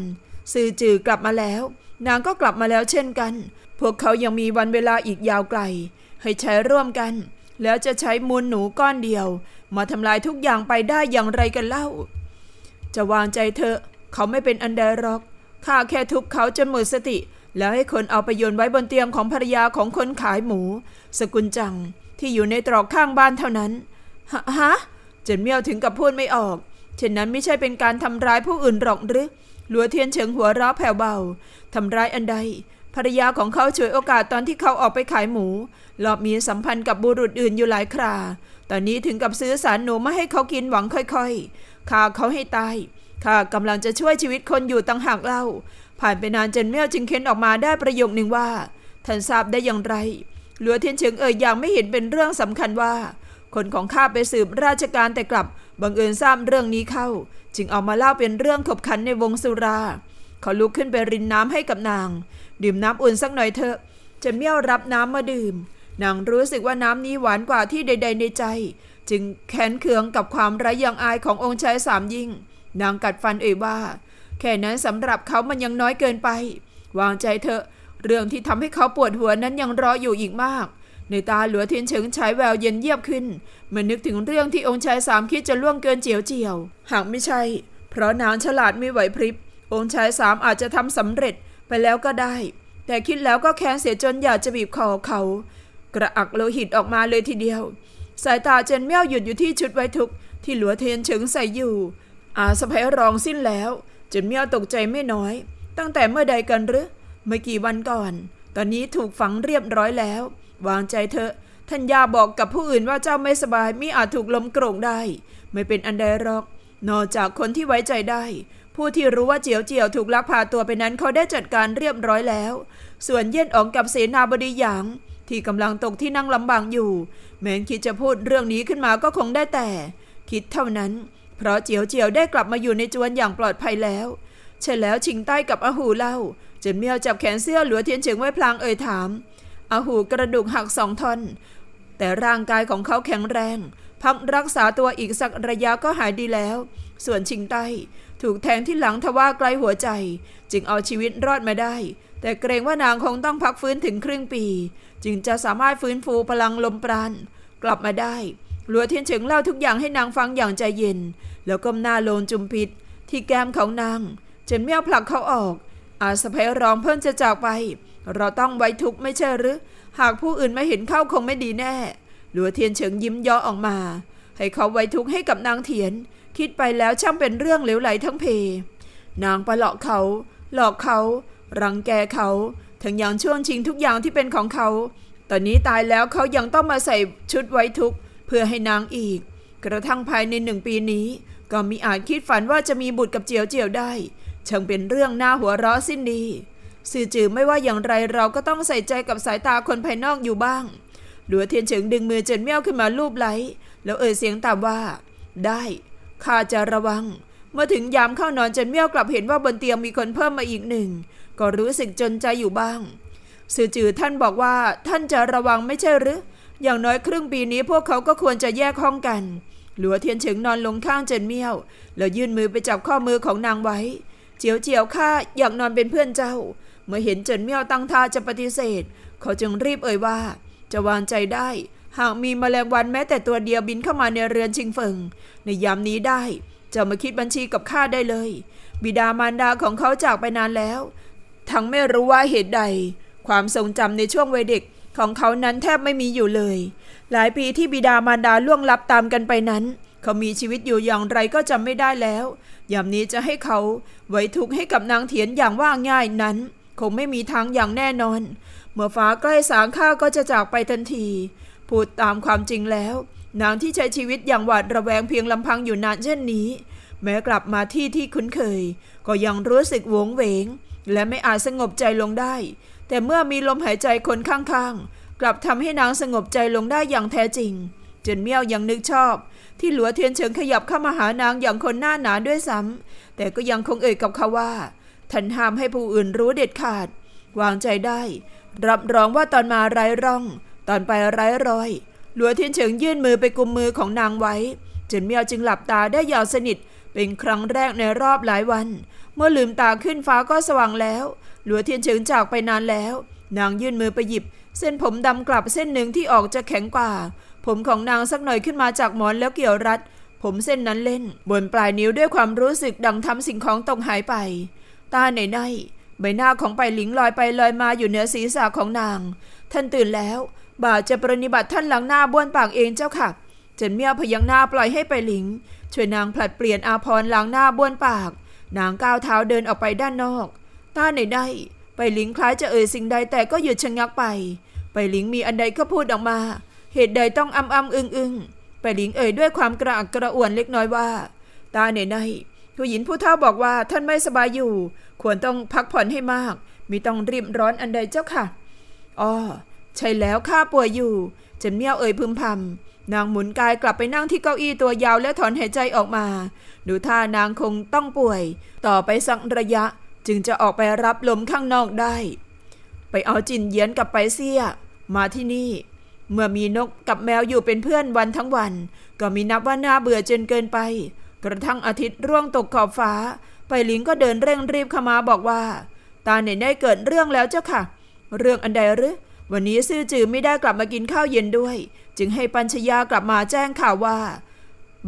S1: ซือจือกลับมาแล้ว นางก็กลับมาแล้วเช่นกัน พวกเขายังมีวันเวลาอีกยาวไกล ให้ใช้ร่วมกัน แล้วจะใช้มูลหนูก้อนเดียว มาทำลายทุกอย่างไปได้อย่างไรกันเล่า จะวางใจเธอเขาไม่เป็นอันใดหรอกข้าแค่ทุบเขาจนหมดสติ แล้วให้คนเอาไปโยนไว้บนเตียงของภรรยาของคนขายหมู สกุลจังที่อยู่ในตรอกข้างบ้านเท่านั้น ฮะเจนเมียวถึงกับพูดไม่ออกเช่นนั้นไม่ใช่เป็นการทำร้ายผู้อื่นหรอกหรือหลัวเทียนเฉิงหัวร้อแผ่วเบา ทำร้ายอันใด ภรรยาของเขาฉวยโอกาสตอนที่เขาออกไปขายหมู หลอบมีสัมพันธ์กับบุรุษอื่นอยู่หลายครา ตอนนี้ถึงกับซื้อสารหนูมาให้เขากินหวังค่อยๆฆ่าเขาให้ตาย ข้ากำลังจะช่วยชีวิตคนอยู่ต่างหากเล่า ผ่านไปนานจนเมี่ยวจึงเค้นออกมาได้ประโยคหนึ่งว่า ท่านทราบได้อย่างไรหลัวเทียนเฉิงเอ่ยอย่างไม่เห็นเป็นเรื่องสำคัญว่า คนของข้าไปสืบราชการแต่กลับบังเอิญทราบเรื่องนี้เข้าจึงเอามาเล่าเป็นเรื่องขบขันในวงสุรา เขาลุกขึ้นไปรินน้ำให้กับนาง ดื่มน้ำอุ่นสักหน่อยเถอะจะเมี่ยวรับน้ำมาดื่มนางรู้สึกว่าน้ำนี้หวานกว่าที่ใดๆในใจ จึงแค้นเคืองกับความไร้ยางอายขององค์ชายสามยิ่งนางกัดฟันเอ่ยว่าแค่นั้นสำหรับเขามันยังน้อยเกินไป วางใจเถอะเรื่องที่ทำให้เขาปวดหัวนั้นยังรออยู่อีกมากในตาหลัวทินเฉิงใช้แววเย็นเยียบขึ้นเมื่อนึกถึงเรื่องที่องค์ชายสามคิดจะล่วงเกินเจียวเจียว หากไม่ใช่ เพราะนางฉลาดมีไหวพริบองค์ชายสามอาจจะทำสำเร็จไปแล้วก็ได้ แต่คิดแล้วก็แค้นเสียจนอยากจะบีบคอเขา กระอักโลหิตออกมาเลยทีเดียว สายตาเจนเมี่ยวหยุดอยู่ที่ชุดไว้ทุกที่หลัวเทียนเฉิงใส่อยู่อาสะพายรองสิ้นแล้วเจนเมี่ยวตกใจไม่น้อย ตั้งแต่เมื่อใดกันหรือเมื่อกี่วันก่อน ตอนนี้ถูกฝังเรียบร้อยแล้ววางใจเถอะท่านยาบอกกับผู้อื่นว่าเจ้าไม่สบายมิอาจถูกล้มกรงได้ ไม่เป็นอันใดหรอก นอกจากคนที่ไว้ใจได้ ผู้ที่รู้ว่าเจียวเจียวถูกลักพาตัวไปนั้นเขาได้จัดการเรียบร้อยแล้ว ส่วนเย็นอ๋องกับเสนาบดีหยาง ที่กำลังตกที่นั่งลำบากอยู่ แม้นคิดจะพูดเรื่องนี้ขึ้นมาก็คงได้แต่ คิดเท่านั้น เพราะเจียวเจียวได้กลับมาอยู่ในจวนอย่างปลอดภัยแล้วใช่แล้วชิงใต้กับอหูเล่าจนเมียวจับแขนเสื้อหลัวเทียนเฉิงไว้พลางเอ่ยถามอาหูกระดูกหักสองท่อนแต่ร่างกายของเขาแข็งแรง พักรักษาตัวอีกสักระยะก็หายดีแล้ว ส่วนชิงไต้ ถูกแทงที่หลังทว่าไกลหัวใจ จึงเอาชีวิตรอดมาได้ แต่เกรงว่านางคงต้องพักฟื้นถึงครึ่งปี จึงจะสามารถฟื้นฟูพลังลมปราณกลับมาได้ หลัวเทียนเฉิงเล่าทุกอย่างให้นางฟังอย่างใจเย็น แล้วก้มหน้าโลนจุมพิษที่แก้มของนางเฉินเมี่ยวผลักเขาออก อาสะพยร้องเพิ่นจะจากไปเราต้องไว้ทุกข์ไม่ใช่หรือหากผู้อื่นไม่เห็นเข้าคงไม่ดีแน่ หลัวเทียนเฉิงยิ้มย่อออกมา ให้เขาไว้ทุกข์ให้กับนางเทียน คิดไปแล้วช่างเป็นเรื่องเหลวไหลทั้งเพ นางประหลอกเขา หลอกเขา รังแกเขา ทั้งอย่างช่วงชิงทุกอย่างที่เป็นของเขา ตอนนี้ตายแล้วเขายังต้องมาใส่ชุดไว้ทุกข์เพื่อให้นางอีก กระทั่งภายในหนึ่งปีนี้ ก็มีอาจคิดฝันว่าจะมีบุตรกับเจียวเจียวได้ ช่างเป็นเรื่องหน้าหัวเราะสิ้นดีซือจือไม่ว่าอย่างไรเราก็ต้องใส่ใจกับสายตาคนภายนอกอยู่บ้าง หลัวเทียนเฉิงดึงมือเจินเมี่ยวขึ้นมาลูบไหลแล้วเอ่ยเสียงตามว่า ได้ข้าจะระวัง เมื่อถึงยามเข้านอนเจินเมี่ยวกลับเห็นว่าบนเตียงมีคนเพิ่มมาอีกหนึ่ง ก็รู้สึกจนใจอยู่บ้างซือจือท่านบอกว่า ท่านจะระวังไม่ใช่หรืออย่างน้อยครึ่งปีนี้พวกเขาก็ควรจะแยกห้องกัน หลัวเทียนเฉิงนอนลงข้างเจินเมี่ยวแล้วยื่นมือไปจับข้อมือของนางไว้เจียวเจียวข้าอยากนอนเป็นเพื่อนเจ้าเมื่อเห็นเจินเมี่ยวตั้งท่าจะปฏิเสธ เขาจึงรีบเอ่ยว่า จะวางใจได้ หากมีมแมลงวันแม้แต่ตัวเดียวบินเข้ามาในเรือนชิงเฟิงในยามนี้ได้ จะมาคิดบัญชีกับข้าได้เลย บิดามารดาของเขาจากไปนานแล้ว ทั้งไม่รู้ว่าเหตุใด ความทรงจำในช่วงวัยเด็กของเขานั้นแทบไม่มีอยู่เลย หลายปีที่บิดามารดาล่วงลับตามกันไปนั้น เขามีชีวิตอยู่อย่างไรก็จำไม่ได้แล้ว ยามนี้จะให้เขาไว้ทุกข์ให้กับนางเถียนอย่างว่าง่ายนั้นคงไม่มีทางอย่างแน่นอน เมื่อฟ้าใกล้สางข้าก็จะจากไปทันที พูดตามความจริงแล้วนางที่ใช้ชีวิตอย่างหวาดระแวงเพียงลำพังอยู่นานเช่นนี้ แม้กลับมาที่ที่คุ้นเคย ก็ยังรู้สึกโวงเวง และไม่อาจสงบใจลงได้ แต่เมื่อมีลมหายใจคนข้างๆ กลับทำให้นางสงบใจลงได้อย่างแท้จริงจนเมี่ยวยังนึกชอบ ที่หลัวเทียนเฉิงขยับเข้ามาหานางอย่างคนหน้าหนาด้วยซ้ำแต่ก็ยังคงเอ่ยกับเขาว่าท่านห้ามให้ผู้อื่นรู้เด็ดขาด วางใจได้ รับรองว่าตอนมาไร้ร่อง ตอนไปไร้รอย หลัวเทียนเฉิงยื่นมือไปกุมมือของนางไว้เจนเมียวจึงหลับตาได้ยาวสนิท เป็นครั้งแรกในรอบหลายวัน เมื่อลืมตาขึ้นฟ้าก็สว่างแล้ว หลัวเทียนเฉิงจากไปนานแล้ว นางยื่นมือไปหยิบ เส้นผมดำกลับเส้นหนึ่งที่ออกจะแข็งกว่า ผมของนางสักหน่อยขึ้นมาจากหมอนแล้วเกี่ยวรัดผมเส้นนั้นเล่น บนปลายนิ้วด้วยความรู้สึกดังทำสิ่งของตกหายไปตาในในใบหน้าของไปหลิงลอยไปลอยมาอยู่เหนือศีรษะของนาง ท่านตื่นแล้ว บ่าวจะปรนิบัติท่านหลังหน้าบ้วนปากเองเจ้าค่ะ เจนเมียพยังหน้าปล่อยให้ไปหลิง ช่วยนางผลัดเปลี่ยนอาพรหลังหน้าบ้วนปาก นางก้าวเท้าเดินออกไปด้านนอก ตาในในไปหลิงคล้ายจะเอ่ยสิ่งใดแต่ก็หยุดชะงักไป ไปหลิงมีอันใดก็พูดออกมา เหตุใดต้องอ้ำอ้ำอึ้งอึ้งไปหลิงเอ่ยด้วยความกระอักกระอ่วนเล็กน้อยว่า ตาในในผู้หญิงผู้เฒ่าบอกว่าท่านไม่สบายอยู่ควรต้องพักผ่อนให้มากมิต้องรีบร้อนอันใดเจ้าค่ะอ๋อใช่แล้วข้าป่วยอยู่เจนเมี่ยวเอ่ยพึมพำนางหมุนกายกลับไปนั่งที่เก้าอี้ตัวยาวและถอนหายใจออกมาดูท่านางคงต้องป่วย ต่อไปสักระยะ จึงจะออกไปรับลมข้างนอกได้ ไปเอาจินเยียนกับไปเสียมาที่นี่ เมื่อมีนกกับแมวอยู่เป็นเพื่อนวันทั้งวัน ก็มีนับว่าน่าเบื่อจนเกินไปกระทั่งอาทิตย์ร่วงตกขอบฟ้า ไปหลิงก็เดินเร่งรีบเข้ามา บอกว่า ตาเหนได้เกิดเรื่องแล้วเจ้าค่ะ เรื่องอันใดหรือวันนี้ซื่อจือไม่ได้กลับมากินข้าวเย็นด้วย จึงให้ปัญชยากลับมาแจ้งข่าวว่า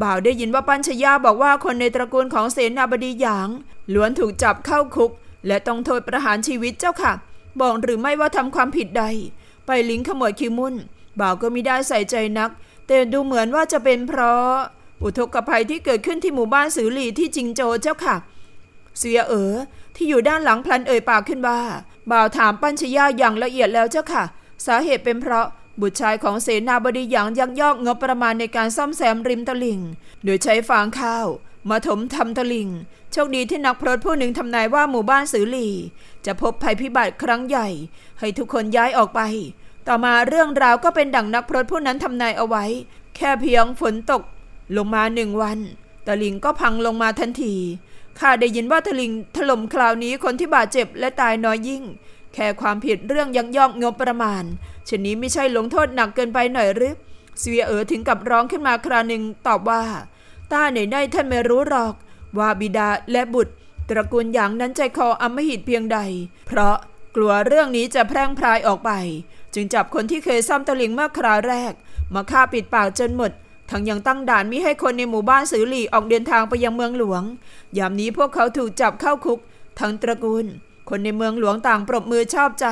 S1: บ่าวได้ยินว่าปัญชยาบอกว่าคนในตระกูลของเสนาบดีหยางล้วนถูกจับเข้าคุก และต้องโทษประหารชีวิตเจ้าค่ะ บอกหรือไม่ว่าทำความผิดใด ไปลิงขมวดคิมุนบ่าวก็ไม่ได้ใส่ใจนักแต่ดูเหมือนว่าจะเป็นเพราะอุทกภัยที่เกิดขึ้นที่หมู่บ้านสือหลีที่จิงโจเจ้าค่ะ เสียเอ๋อที่อยู่ด้านหลังพลันเอ่ยปากขึ้นว่า บ่าวถามปัญชยาอย่างละเอียดแล้วเจ้าค่ะ สาเหตุเป็นเพราะบุตรชายของเสนาบดีหยางยักยอกงบประมาณในการซ่อมแซมริมตลิ่ง โดยใช้ฟางข้าวมาถมทำตลิ่ง โชคดีที่นักพรตผู้หนึ่งทำนายว่าหมู่บ้านสือหลีจะพบภัยพิบัติครั้งใหญ่ ให้ทุกคนย้ายออกไป ต่อมาเรื่องราวก็เป็นดังนักพรตผู้นั้นทำนายเอาไว้ แค่เพียงฝนตกลงมาหนึ่งวัน ตะลิงก็พังลงมาทันที ข้าได้ยินว่าตะลิง ถล่มคราวนี้คนที่บาดเจ็บและตายน้อยยิ่ง แค่ความผิดเรื่องยังย่อกงบประมาณ เช่นนี้ไม่ใช่ลงโทษหนักเกินไปหน่อยหรือเสวียเอ๋อถึงกับร้องขึ้นมาคราหนึ่งตอบว่า ต้าไหนได้ท่านไม่รู้หรอก ว่าบิดาและบุตร ตระกูลอย่างนั้นใจคออำมหิตเพียงใด เพราะกลัวเรื่องนี้จะแพร่งพรายออกไป จึงจับคนที่เคยซ่อมตะลิงเมื่อคราวแรก มาฆ่าปิดปากจนหมดทั้งยังตั้งด่านมิให้คนในหมู่บ้านสือหลี่ออกเดินทางไปยังเมืองหลวง ยามนี้พวกเขาถูกจับเข้าคุก ทั้งตระกูล คนในเมืองหลวงต่าง ปรบมือชอบใจ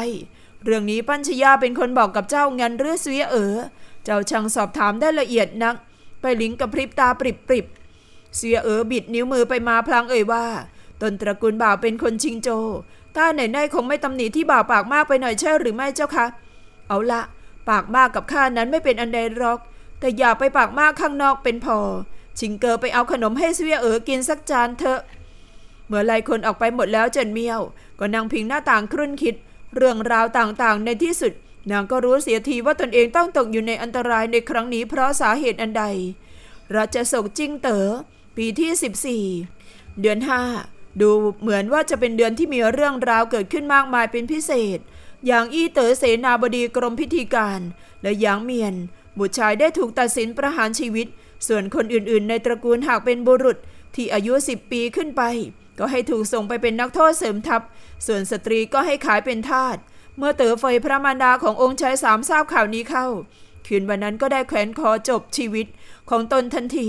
S1: เรื่องนี้ปัญชยาเป็นคนบอกกับเจ้างันเรือเสียเอ๋อ เจ้าช่างสอบถามได้ละเอียดนัก ไปลิงกับพริบ ตาปริบปริบ เสียเอ๋อบิดนิ้วมือไปมาพลางเอ่ยว่า ตนตระกูลบ่าวเป็นคนชิงโจต้าไหนไนคงไม่ตำหนิที่บ่าวปากมากไปหน่อยใช่หรือไม่เจ้าคะ เอาละ ปากมากกับข้านั้นไม่เป็นอันใดหรอกแต่อย่าไปปากมากข้างนอกเป็นพอชิงเกอไปเอาขนมให้เสวียเอ๋อกินสักจานเถอะ เมื่อไลยคนออกไปหมดแล้วเจินเมียวก็นั่งพิงหน้าต่างครุ่นคิด เรื่องราวต่างๆในที่สุด นางก็รู้เสียทีว่าตนเองต้องตกอยู่ในอันตรายในครั้งนี้เพราะสาเหตุอันใดราชสกจิ้งเตอ๋อปีที่ 14 เดือน5ดูเหมือนว่าจะเป็นเดือนที่มีเรื่องราวเกิดขึ้นมากมายเป็นพิเศษ อย่างอี้เต๋อเสนาบดีกรมพิธีการ และอยางเมียนบุตรชายได้ถูกตัดสินประหารชีวิต ส่วนคนอื่น ๆ ในตระกูลหากเป็นบุรุษ ที่อายุ 10 ปีขึ้นไป ก็ให้ถูกส่งไปเป็นนักโทษเสริมทัพ ส่วนสตรีก็ให้ขายเป็นทาส เมื่อเต๋อเฟยพระมารดาขององค์ชายสามทราบข่าวนี้เข้า คืนวันนั้นก็ได้แขวนคอจบชีวิตของตนทันที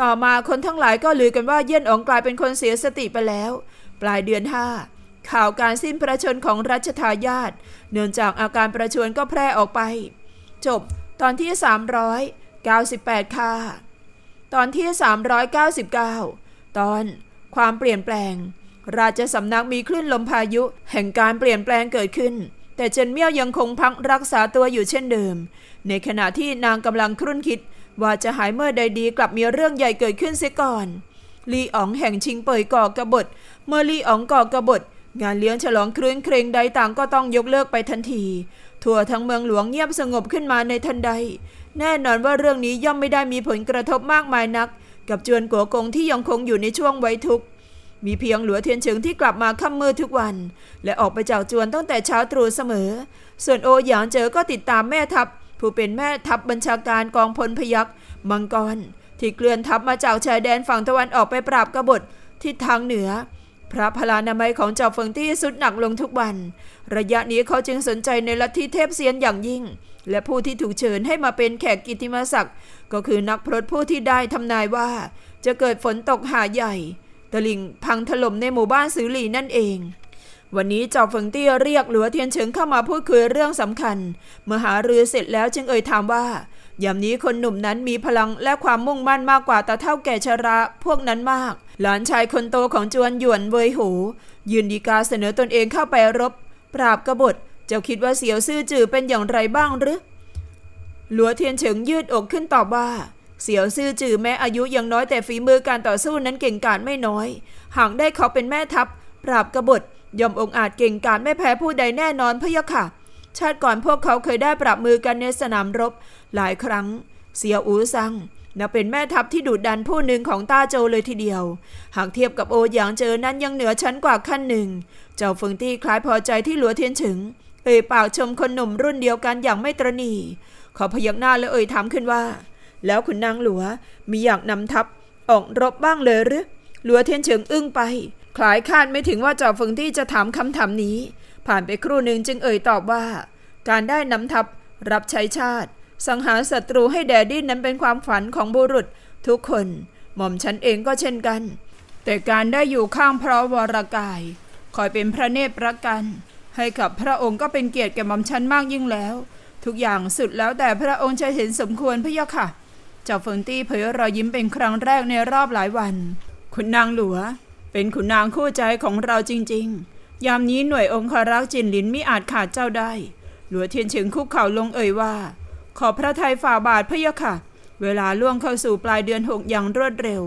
S1: ต่อมาคนทั้งหลายก็ลือกันว่าเยี่ยนอ๋องกลายเป็นคนเสียสติไปแล้ว ปลายเดือนห้าข่าวการสิ้นพระชนของรัชทายาทเนื่องจากอาการประชวรก็แพร่ออกไป จบตอนที่398ค่ะตอนที่ 399 ตอนความเปลี่ยนแปลง ราชสำนักมีคลื่นลมพายุ แห่งการเปลี่ยนแปลงเกิดขึ้น แต่เจนเมี่ยวยังคงพักรักษาตัวอยู่เช่นเดิม ในขณะที่นางกำลังครุ่นคิด ว่าจะหายเมื่อใดดีกลับมีเรื่องใหญ่เกิดขึ้นเสียก่อนลีอ๋องแห่งชิงเปยก่อกระบฏ เมื่อลีอ๋องก่อกระบฏ งานเลี้ยงฉลองครื้นเครงใดต่างก็ต้องยกเลิกไปทันทีทั่วทั้งเมืองหลวงเงียบสงบขึ้นมาในทันใด แน่นอนว่าเรื่องนี้ย่อมไม่ได้มีผลกระทบมากมายนัก กับจวนกัวกงที่ยังคงอยู่ในช่วงไว้ทุกข์ มีเพียงหลวเทียนเฉิงที่กลับมาค่ำมือทุกวันและออกไปจากจวนตั้งแต่เช้าตรู่เสมอ ส่วนโอหยางเจอก็ติดตามแม่ทัพผู้เป็นแม่ทัพบัญชาการกองพลพยักมังกรที่เคลื่อนทัพมาจากชายแดนฝั่งตะวันออกไปปราบกบฏที่ทางเหนือพระพลานามัยของเจ้าเฟิงตี้สุดหนักลงทุกวัน ระยะนี้เขาจึงสนใจในลัทธิเทพเซียนอย่างยิ่ง และผู้ที่ถูกเชิญให้มาเป็นแขกกิติมศักดิ์ก็คือนักพรตผู้ที่ได้ทำนายว่า จะเกิดฝนตกหาใหญ่ตะลิงพังถล่มในหมู่บ้านซือหลีนั่นเอง วันนี้เจ้าเฟิงตี้เรียกหลัวเทียนเฉิงเข้ามาพูดคุยเรื่องสำคัญมหารือเสร็จแล้วจึงเอ่ยถามว่ายามนี้คนหนุ่มนั้นมีพลังและความมุ่งมั่นมากกว่าตาเท่าแก่ชราพวกนั้นมากหลานชายคนโตของจวนหยวนเวยหู ยืนดีกาเสนอตนเองเข้าไปรบปราบกบฏเจ้าคิดว่าเสียวซื่อจือเป็นอย่างไรบ้างหรือหลัวเทียนเฉิงยืดอกขึ้นตอบว่า เสียวซื่อจือแม้อายุยังน้อยแต่ฝีมือการต่อสู้นั้นเก่งกาจไม่น้อยหากได้เขาเป็นแม่ทัพปราบกบฏย่อมองอาจเก่งกาจไม่แพ้ผู้ใดแน่นอนพะยะค่ะชาติก่อนพวกเขาเคยได้ปรับมือกันในสนามรบหลายครั้ง เสียวอูซังนับเป็นแม่ทัพที่ดุดันผู้หนึ่งของต้าโจเลยทีเดียว หากเทียบกับโอหยางเจอนั้นยังเหนือชั้นกว่าขั้นหนึ่ง เจ้าเฟิงตี้คล้ายพอใจที่หลัวเทียนถึงเอ่ยปากชมคนหนุ่มรุ่นเดียวกันอย่างไม่ตรณีขอพยักหน้าและเอ่ยถามขึ้นว่า แล้วคุณนางหลัวมีอยากนำทัพออกรบบ้างเลยหรือหลัวเทียนเฉิง อึ้งไป คล้ายคาดไม่ถึงว่าเจ้าเฟิงตี้จะถามคำถามนี้ ผ่านไปครู่หนึ่งจึงเอ่ยตอบว่า การได้นำทัพรับใช้ชาติสังหารศัตรูให้แดดดิ้นนั้นเป็นความฝันของบุรุษ ทุกคนหม่อมฉันเองก็เช่นกัน แต่การได้อยู่ข้างพระวรากาย คอยเป็นพระเนตรประกัน ให้กับพระองค์ก็เป็นเกียรติแก่หม่อมฉันมากยิ่งแล้ว ทุกอย่างสุดแล้วแต่พระองค์จะเห็นสมควรพระยะค่ะเจ้าเฟิงตี้เผยรอยยิ้มเป็นครั้งแรกในรอบหลายวัน คุณนางหลัว เป็นคุณนางคู่ใจของเราจริงๆ ยามนี้หน่วยองคารักษ์จินลินมิอาจขาดเจ้าได้หลัวเทียนเฉิงคุกเข่าลงเอ่ยว่าขอพระทัยฝ่าบาทพะยะค่ะ เวลาล่วงเข้าสู่ปลายเดือนหกอย่างรวดเร็ว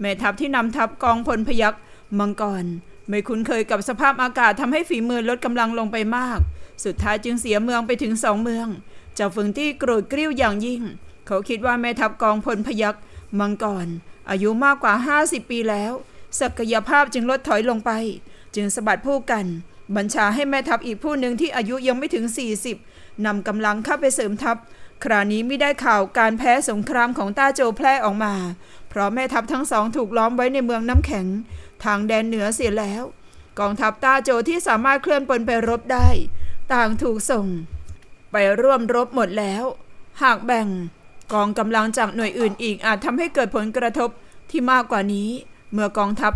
S1: แม่ทัพที่นำทัพกองพลพยักมังกรไม่คุ้นเคยกับสภาพอากาศทำให้ฝีมือลดกำลังลงไปมาก สุดท้ายจึงเสียเมืองไปถึงสองเมืองเจ้าฝึงที่โกรธกริ้วอย่างยิ่ง เขาคิดว่าแม่ทัพกองพลพยักมังกรอายุมากกว่า 50 ปีแล้วศักยภาพจึงลดถอยลงไป จึงสะบัดผู้กัน บัญชาให้แม่ทัพอีกผู้หนึ่งที่อายุยังไม่ถึง 40นำกำลังเข้าไปเสริมทัพคราวนี้ไม่ได้ข่าวการแพ้สงครามของ ต้าโจแพร่ออกมา เพราะแม่ทัพทั้งสองถูกล้อมไว้ในเมืองน้ำแข็ง ทางแดนเหนือเสียแล้ว กองทัพต้าโจที่สามารถเคลื่อนปนไปรบได้ ต่างถูกส่ง ไปร่วมรบหมดแล้ว หากแบ่งกองกำลังจากหน่วยอื่นอีกอาจทำให้เกิดผลกระทบที่มากกว่านี้ เมื่อกองทัพ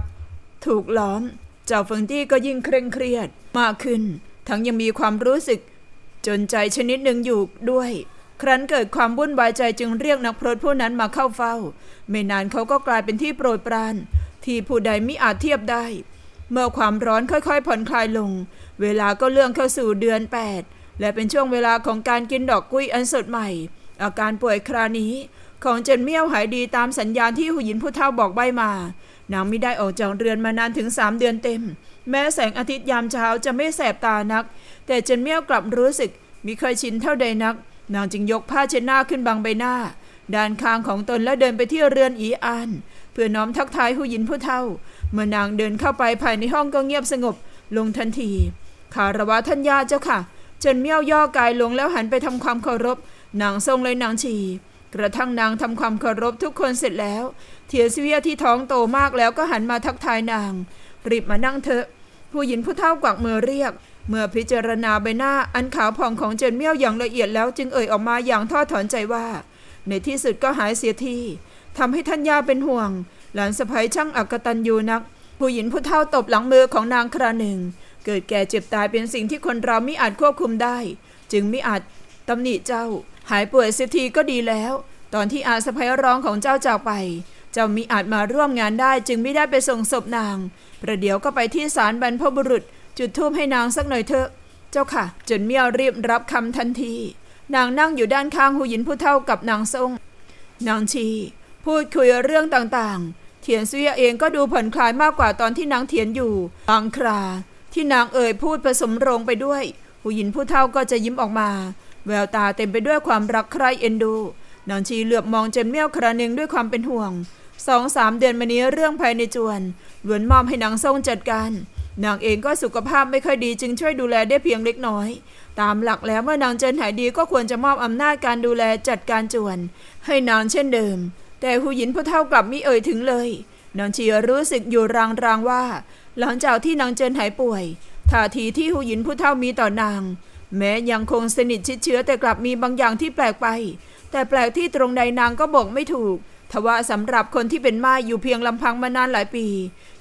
S1: ถูกล้อม เจ้าเฟิงตี้ก็ยิ่งเคร่งเครียดมากขึ้น ทั้งยังมีความรู้สึกจนใจชนิดหนึ่งอยู่ด้วยครั้นเกิดความวุ่นวายใจจึงเรียกนักพรตผู้นั้นมาเข้าเฝ้า ไม่นานเขาก็กลายเป็นที่โปรดปรานที่ผู้ใดมิอาจเทียบได้ เมื่อความร้อนค่อยๆ ผ่อนคลายลง เวลาก็เลื่องเข้าสู่เดือน 8 และเป็นช่วงเวลาของการกินดอกกุ้ยอันสดใหม่ อาการป่วยครานี้ของเจนเมี่ยวหายดีตามสัญญาณที่หุยินผู้เฒ่าบอกใบมา นางไม่ได้ออกจากเรือนมานานถึงสามเดือนเต็ม แม้แสงอาทิตย์ยามเช้าจะไม่แสบตานัก แต่เจนเมี่ยวกลับรู้สึกมิเคยชินเท่าใดนักนางจึงยกผ้าเช็ดหน้าขึ้นบังใบหน้า ด้านข้างของตนแล้วเดินไปที่เรือนอีอันเพื่อน้อมทักทายหูยินผู้เฒ่าเมื่อนางเดินเข้าไปภายในห้องก็เงียบสงบลงทันทีคารวะท่านญาเจ้าค่ะเจนเมี่ยวย่อกายลงแล้วหันไปทำความเคารพนางทรงเลยนางฉีกระทั่งนางทำความเคารพทุกคนเสร็จแล้วเทียสเวียที่ท้องโตมากแล้วก็หันมาทักทายนางรีบมานั่งเถอะผู้หญิงผู้เฒ่ากวักมือเรียกเมื่อพิจารณาใบหน้าอันขาวผ่องของเจนเมี่ยวอย่างละเอียดแล้วจึงเอ่ยออกมาอย่างท้อถอนใจว่า ในที่สุดก็หายเสียที ทำให้ท่านย่าเป็นห่วง หลานสะพ้ยช่างอักตันยูนัก ผู้หญิงผู้เฒ่าตบหลังมือของนางคราหนึ่ง เกิดแก่เจ็บตายเป็นสิ่งที่คนเราไม่อาจควบคุมได้ จึงไม่อาจตำหนิเจ้า หายป่วยเสียทีก็ดีแล้ว ตอนที่อาสะพ้ยร้องของเจ้าจากไปเจ้ามิอาจมาร่วมงานได้จึงไม่ได้ไปส่งศพนาง ประเดี๋ยวก็ไปที่ศาลบรรพบุรุษจุดทูบให้นางสักหน่อยเถอะเจ้าค่ะจนเมียวรีบรับคำทันที นางนั่งอยู่ด้านข้างหูหยินผู้เท่ากับนางทรงนางชีพูดคุยเรื่องต่างๆเถียนซุยเองก็ดูผ่อนคลายมากกว่าตอนที่นางเถียนอยู่บางครา ที่นางเอ่ยพูดผสมโรงไปด้วย หูหยินผู้เท่าก็จะยิ้มออกมา แววตาเต็มไปด้วยความรักใคร่เอ็นดูนางชีเหลือบมองเจนเมียวคราหนึ่งด้วยความเป็นห่วงสองสามเดือนมานี้เรื่องภายในจวนล้วนมอมให้นางทรงจัดการนางเองก็สุขภาพไม่ค่อยดีจึงช่วยดูแลได้เพียงเล็กน้อย ตามหลักแล้วเมื่อนางเจินหายดีก็ควรจะมอบอำนาจการดูแลจัดการจวน ให้นางเช่นเดิม แต่หูหยินผู้เท่ากลับมิเอ่ยถึงเลยนางเชียรู้สึกอยู่รางรงว่า หลังจากที่นางเจินหายป่วยท่าทีที่หูหยินผู้เท่ามีต่อนาง แม้ยังคงสนิทชิดเชื้อแต่กลับมีบางอย่างที่แปลกไป แต่แปลกที่ตรงใดนางก็บอกไม่ถูกทว่าสำหรับคนที่เป็นม่ายอยู่เพียงลำพังมานานหลายปี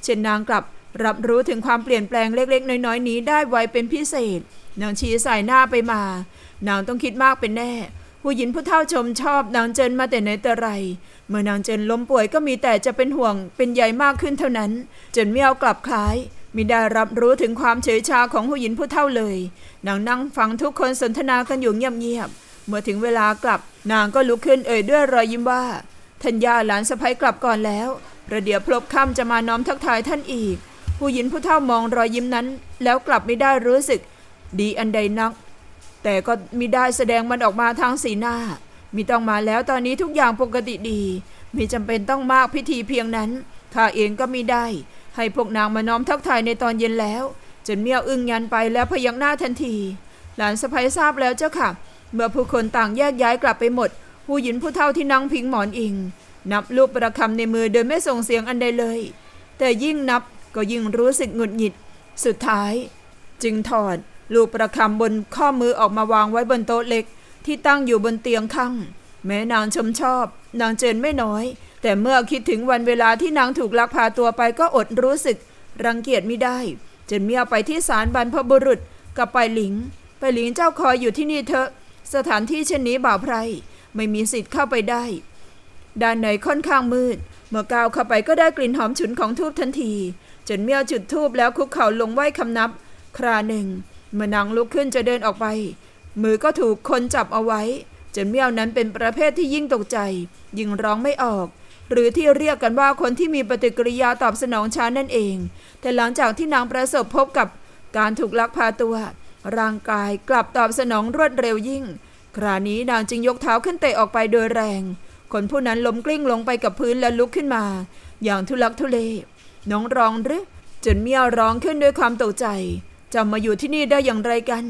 S1: เช่นนางกลับรับรู้ถึงความเปลี่ยนแปลงเล็กๆ น้อยๆนี้ได้ไวเป็นพิเศษ นางชี้สายหน้าไปมา นางต้องคิดมากเป็นแน่ผู้หญิงผู้เฒ่าชมชอบ นางเจินมาแต่ไหนแต่ไร เมื่อนางเจินล้มป่วยก็มีแต่จะเป็นห่วง เป็นใหญ่มากขึ้นเท่านั้น เจินไม่เอากลับคล้าย มิได้รับรู้ถึงความเฉยชาของผู้หญิงผู้เฒ่าเลย นางนั่งฟังทุกคนสนทนากันอยู่เงียบๆ เมื่อถึงเวลากลับ นางก็ลุกขึ้นเอ่ยด้วยรอยยิ้มว่า ท่านย่าหลานสะพ้ยกลับก่อนแล้ว ประเดี๋ยวพลบค่ำจะมาน้อมทักทายท่านอีกผู้หญิงผู้เฒ่ามองรอยยิ้มนั้น แล้วกลับไม่ได้รู้สึก ดีอันใดนัก แต่ก็มิได้แสดงมันออกมาทางสีหน้ามีต้องมาแล้วตอนนี้ทุกอย่างปกติดีมีจำเป็นต้องมากพิธีเพียงนั้นข้าเองก็มิได้ ให้พวกนางมาน้อมทักทายในตอนเย็นแล้วจนเมียวอึ้งยันไปแล้วพยักหน้าทันที หลานสะพ้ยทราบแล้วเจ้าค่ะ เมื่อผู้คนต่างแยกย้ายกลับไปหมด ผู้หญิงผู้เฒ่าที่นั่งพิงหมอนอิงนับลูกประคำในมือโดยไม่ส่งเสียงอันใดเลย แต่ยิ่งนับก็ยิ่งรู้สึกหงุดหงิด สุดท้าย จึงถอด ลูกประคำบนข้อมือออกมาวางไว้บนโต๊ะเล็ก ที่ตั้งอยู่บนเตียงข้าง แม้นางชมชอบ นางเจนไม่น้อย แต่เมื่อคิดถึงวันเวลาที่นางถูกลักพาตัวไปก็อดรู้สึกรังเกียจไม่ได้จนเมียไปที่ศาลบรรพบุรุษกับไปหลิง ไปหลิงเจ้าคอยอยู่ที่นี่เถอะ สถานที่เช่นนี้บ่าวไพรไม่มีสิทธิ์เข้าไปได้ ด้านในค่อนข้างมืด เมื่อก้าวเข้าไปก็ได้กลิ่นหอมฉุนของทูบทันทีจนเมียวจุดทูบแล้วคุกเข่าลงไหว้คำนับ คราหนึ่งเมื่อนางลุกขึ้นจะเดินออกไป มือก็ถูกคนจับเอาไว้จนเมียวนั้นเป็นประเภทที่ยิ่งตกใจ ยิ่งร้องไม่ออก หรือที่เรียกกันว่าคนที่มีปฏิกิริยาตอบสนองช้านั่นเอง แต่หลังจากที่นางประสบพบกับการถูกลักพาตัว ร่างกายกลับตอบสนองรวดเร็วยิ่ง ครานี้นางจึงยกเท้าขึ้นเตะออกไปโดยแรง คนผู้นั้นล้มกลิ้งลงไปกับพื้นและลุกขึ้นมา อย่างทุลักทุเลน้องร้องหรือจนเมียร้องขึ้นด้วยความตกใจจะมาอยู่ที่นี่ได้อย่างไรกัน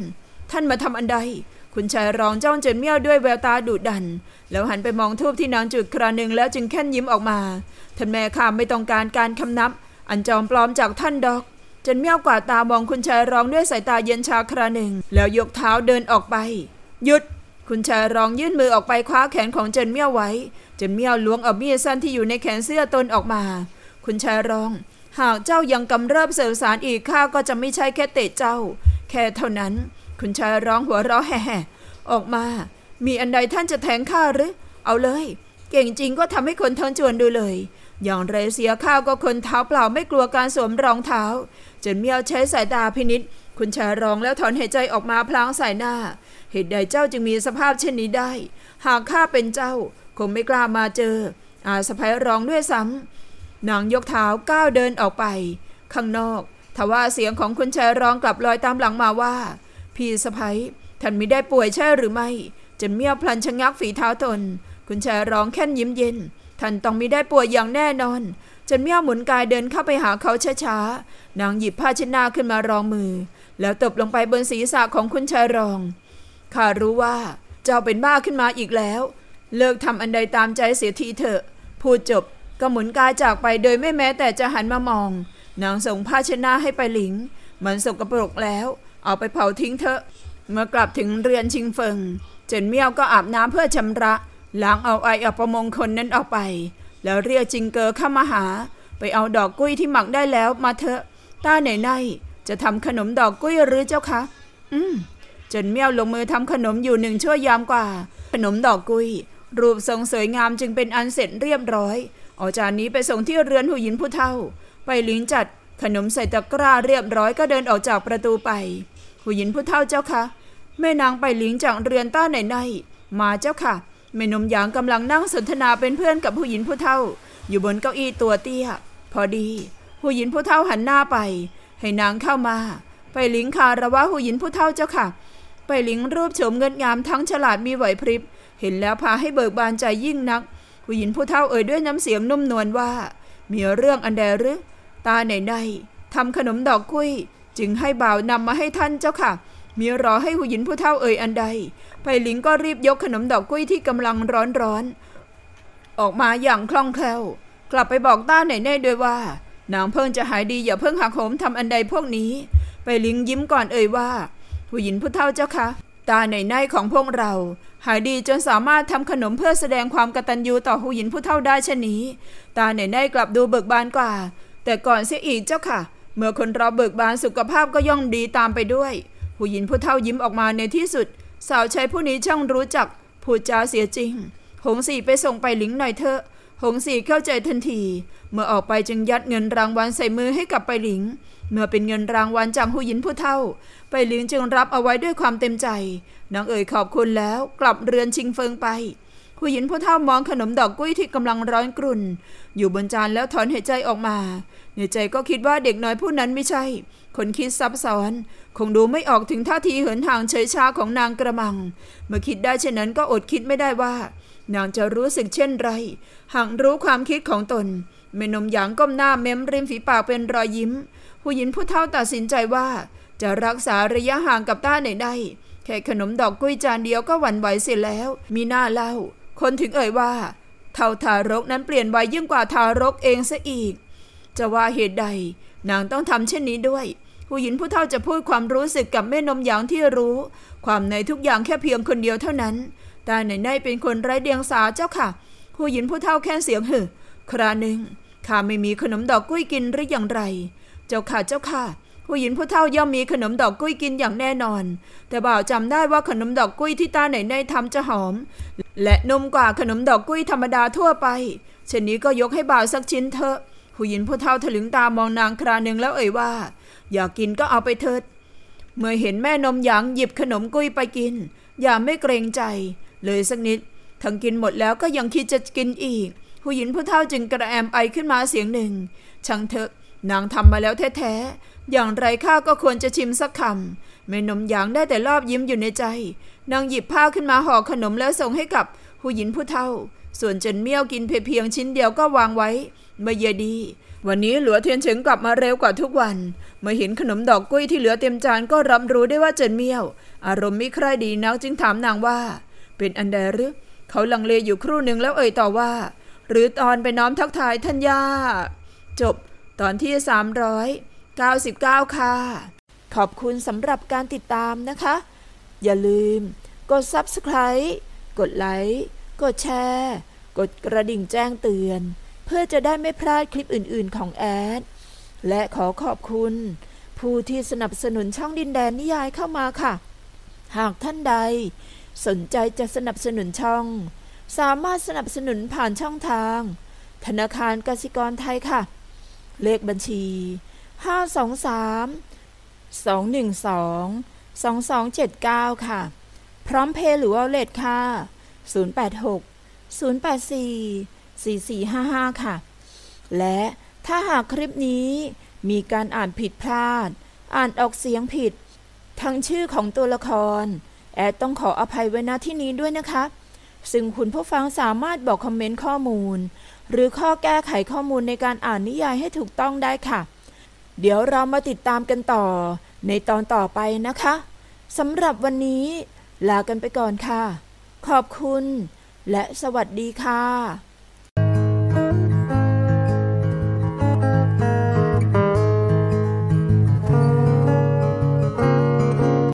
S1: ท่านมาทำอันใด คุณชายร้องจ้องจนเมียด้วยแววตาดุดัน แล้วหันไปมองทูบที่นางจุดคราหนึ่งแล้วจึงแค่นยิ้มออกมาท่านแม่ข้าไม่ต้องการการคำนับอันจอมปลอมจากท่านดอกจนเมียกว่าตามองคุณชายร้องด้วยสายตาเย็นชาคราหนึ่งแล้วยกเท้าเดินออกไปหยุด คุณชายร้องยื่นมือออกไปคว้าแขนของเจนเมียวไว้เจนเมียวล้วงเอามีดสั้นที่อยู่ในแขนเสื้อตนออกมาคุณชายรอง หากเจ้ายังกำเริบเสอสารอีกข้าก็จะไม่ใช่แค่เตะเจ้า แค่เท่านั้น คุณชายร้องหัวเราะแห่ออกมา มีอันใดท่านจะแทงข้าหรือ เอาเลย เก่งจริงก็ทำให้คนเทินจวนดูเลย อย่างไรเสียข้าก็คนเท้าเปล่าไม่กลัวการสวมรองเท้า จนเมียวใช้สายตาพินิษคุณชายร้องแล้วถอนหายใจออกมาพลางสายหน้า เหตุใดเจ้าจึงมีสภาพเช่นนี้ได้ หากข้าเป็นเจ้า คงไม่กล้ามาเจออาสะพายร้องด้วยซ้ำนางยกเท้าก้าวเดินออกไปข้างนอกทว่าเสียงของคุณชายร้องกลับลอยตามหลังมาว่า พี่สะพ้ยท่านไม่ได้ป่วยใช่หรือไม่จนเมียวพลันชะงักฝีเท้าตน คุณชายร้องแค่นยิ้มเย็นท่านต้องมิได้ป่วยอย่างแน่นอนจนเมียวหมุนกายเดินเข้าไปหาเขาช้าๆนางหยิบผ้าเช็ดหน้าขึ้นมารองมือ แล้วตบลงไปบนศีรษะของคุณชายรองข้ารู้ว่าเจ้าเป็นบ้าขึ้นมาอีกแล้ว เลิกทำอันใดตามใจเสียทีเถอะ พูดจบก็หมุนกายจากไปโดยไม่แม้แต่จะหันมามอง นางส่งผ้าเช็ดหน้าให้ไปหลิงมันสกปรกแล้ว เอาไปเผาทิ้งเถอะ เมื่อกลับถึงเรือนชิงเฟิงเจนเมี่ยวก็อาบน้ำเพื่อชำระล้างเอาไออัปมงคลนั้นออกไป แล้วเรียกจิงเกอเข้ามาหา ไปเอาดอกกุ้ยที่หมักได้แล้วมาเถอะต้าไหนไหนจะทำขนมดอกกุ้ยหรือเจ้าคะอืมเจนเมี่ยวลงมือทำขนมอยู่หนึ่งชั่วยามกว่า ขนมดอกกุยรูปทรงสวยงามจึงเป็นอันเสร็จเรียบร้อยอาจารย์นี้ไปส่งที่เรือนหูยินผู้เท่า ไปลิงจัดขนมใส่ตะกร้าเรียบร้อยก็เดินออกจากประตูไปหูยินผู้เท่าเจ้าคะแม่นางไปลิงจากเรือนต้าไหนหนมาเจ้าค่ะ แม่นมหยางกำลังนั่งสนทนาเป็นเพื่อนกับผู้หญินผู้เท่า อยู่บนเก้าอี้ตัวเตี้ย พอดีผู้หญินผู้เท่าหันหน้าไป ให้นางเข้ามา ไปลิงคาระวะหผู้หญินผู้เท่าเจ้าค่ะ ไปลิงรูปโฉมเงินงามทั้งฉลาดมีไหวพริบเห็นแล้วพาให้เบิกบานใจยิ่งนักผู้หญิงผู้เฒ่าเอ่ยด้วยน้ำเสียงนุ่มนวลว่า มีเรื่องอันใดหรือตาไหนใดทำขนมดอกกุ้ย จึงให้บ่าวนำมาให้ท่านเจ้าค่ะ มีรอให้ผู้หญิงผู้เฒ่าเอ่ยอันใดไผ่หลิงก็รีบยกขนมดอกกุ้ยที่กำลังร้อนร้อนออกมาอย่างคล่องแคล่วกลับไปบอกตาไหนแน่ด้วยว่า นางเพิ่งจะหายดีอย่าเพิ่งหักโหมทำอันใดพวกนี้ ไปลิงยิ้มก่อนเอ่ยว่าผู้หญิงผู้เฒ่าเจ้าคะตาในในของพวกเรา หายดีจนสามารถทำขนมเพื่อแสดงความกตัญญูต่อหูหยินผู้เท่าได้เช่นนี้ ตาในในกลับดูเบิกบานกว่า แต่ก่อนเสียอีกเจ้าค่ะ เมื่อคนเราเบิกบานสุขภาพก็ย่อมดีตามไปด้วยหูหยินผู้เท่ายิ้มออกมาในที่สุดสาวใช้ผู้นี้ช่างรู้จักผูดจาเสียจริง หงสีไปส่งไปหลิงหน่อยเถอะ หงสีเข้าใจทันที เมื่อออกไปจึงยัดเงินรางวัลใส่มือให้กับไปหลิงเมื่อเป็นเงินรางวัลจากหูยินผู้เท่า ไปหลิงจึงรับเอาไว้ด้วยความเต็มใจนางเอ๋ยขอบคุณแล้วกลับเรือนชิงเฟิงไปหูยินผู้เท่ามองขนมดอกกุ้ยที่กำลังร้อนกรุ่น อยู่บนจานแล้วถอนหายใจออกมา ในใจก็คิดว่าเด็กน้อยผู้นั้นไม่ใช่ คนคิดซับซ้อน คงดูไม่ออกถึงท่าทีเหินห่างเฉยชาของนางกระมัง เมื่อคิดได้เช่นนั้นก็อดคิดไม่ได้ว่านางจะรู้สึกเช่นไรหากรู้ความคิดของตนเมนมหยางก้มหน้าเม้มริมฝีปากเป็นรอยยิ้มผู้หญิงผู้เฒ่าตัดสินใจว่าจะรักษาระยะห่างกับต้าไหนได้แค่ขนมดอกกุ้ยจานเดียวก็หวั่นไหวเสียแล้ว มีหน้าเล่า คนถึงเอ่ยว่าเท่าทารกนั้นเปลี่ยนวัยยิ่งกว่าทารกเองซะอีก จะว่าเหตุใดนางต้องทำเช่นนี้ด้วย ผู้หญิงผู้เฒ่าจะพูดความรู้สึกกับแม่นมอย่างที่รู้ ความในทุกอย่างแค่เพียงคนเดียวเท่านั้นตาไหนๆเป็นคนไร้เดียงสาเจ้าค่ะ ผู้หญิงผู้เฒ่าแค่เสียงหึคราหนึ่งข้าไม่มีขนมดอกกุ้ยกินหรืออย่างไรเจ้าค่ะ เจ้าค่ะผู้หญิงผู้เฒ่าย่อมมีขนมดอกกุ้ยกินอย่างแน่นอน แต่บ่าวจำได้ว่าขนมดอกกุ้ยที่ตาไหนในทำจะหอม และนุ่มกว่าขนมดอกกุ้ยธรรมดาทั่วไป เช่นนี้ก็ยกให้บ่าวสักชิ้นเถอะผู้หญิงผู้เฒ่าถลึงตามองนางคราหนึ่งแล้วเอ่ยว่า อยากกินก็เอาไปเถิด เมื่อเห็นแม่นมหยางหยิบขนมกุ้ยไปกินอย่าไม่เกรงใจ เลยสักนิดทั้งกินหมดแล้วก็ยังคิดจะกินอีกผู้หญิงผู้เฒ่าจึงกระแอมไอขึ้นมาเสียงหนึ่งช่างเถอะนางทำมาแล้วแท้ ๆ อย่างไรข้าก็ควรจะชิมสักคำแม่นมหยางได้แต่รอบยิ้มอยู่ในใจ นางหยิบผ้าขึ้นมาห่อขนมแล้วส่งให้กับผู้หญินผู้เฒ่า ส่วนเจินเมี่ยวกินเพียงชิ้นเดียวก็วางไว้มาเยดี วันนี้หลัวเทียนเฉิงกลับมาเร็วกว่าทุกวัน เมื่อเห็นขนมดอกกุ้ยที่เหลือเต็มจานก็รับรู้ได้ว่าเจินเมี่ยว อารมณ์ไม่ใคร่ดีนักจึงถามนางว่า เป็นอันใดหรือเขาลังเลอยู่ครู่หนึ่งแล้วเอ่ยต่อว่า หรือตอนไปน้อมทักทายท่านย่าจบตอนที่ 399 ค่ะ ขอบคุณสำหรับการติดตามนะคะ อย่าลืมกด Subscribe กดไลค์กดแชร์กดกระดิ่งแจ้งเตือน เพื่อจะได้ไม่พลาดคลิปอื่นๆของแอด และขอขอบคุณ ผู้ที่สนับสนุนช่องดินแดนนิยายเข้ามาค่ะ หากท่านใด สนใจจะสนับสนุนช่อง สามารถสนับสนุนผ่านช่องทาง ธนาคารกสิกรไทยค่ะเลขบัญชี 523 212 2279 ค่ะ พร้อมเพย์หรือว่าเลทค่ะ 086 084 4455 ค่ะ และถ้าหากคลิปนี้มีการอ่านผิดพลาด อ่านออกเสียงผิด ทั้งชื่อของตัวละคร แอดต้องขออภัยไว้ณที่นี้ด้วยนะคะ ซึ่งคุณผู้ฟังสามารถบอกคอมเมนต์ข้อมูลหรือข้อแก้ไขข้อมูลในการอ่านนิยายให้ถูกต้องได้ค่ะ เดี๋ยวเรามาติดตามกันต่อในตอนต่อไปนะคะสำหรับวันนี้ลากันไปก่อนค่ะ ขอบคุณและสวัสดีค่ะ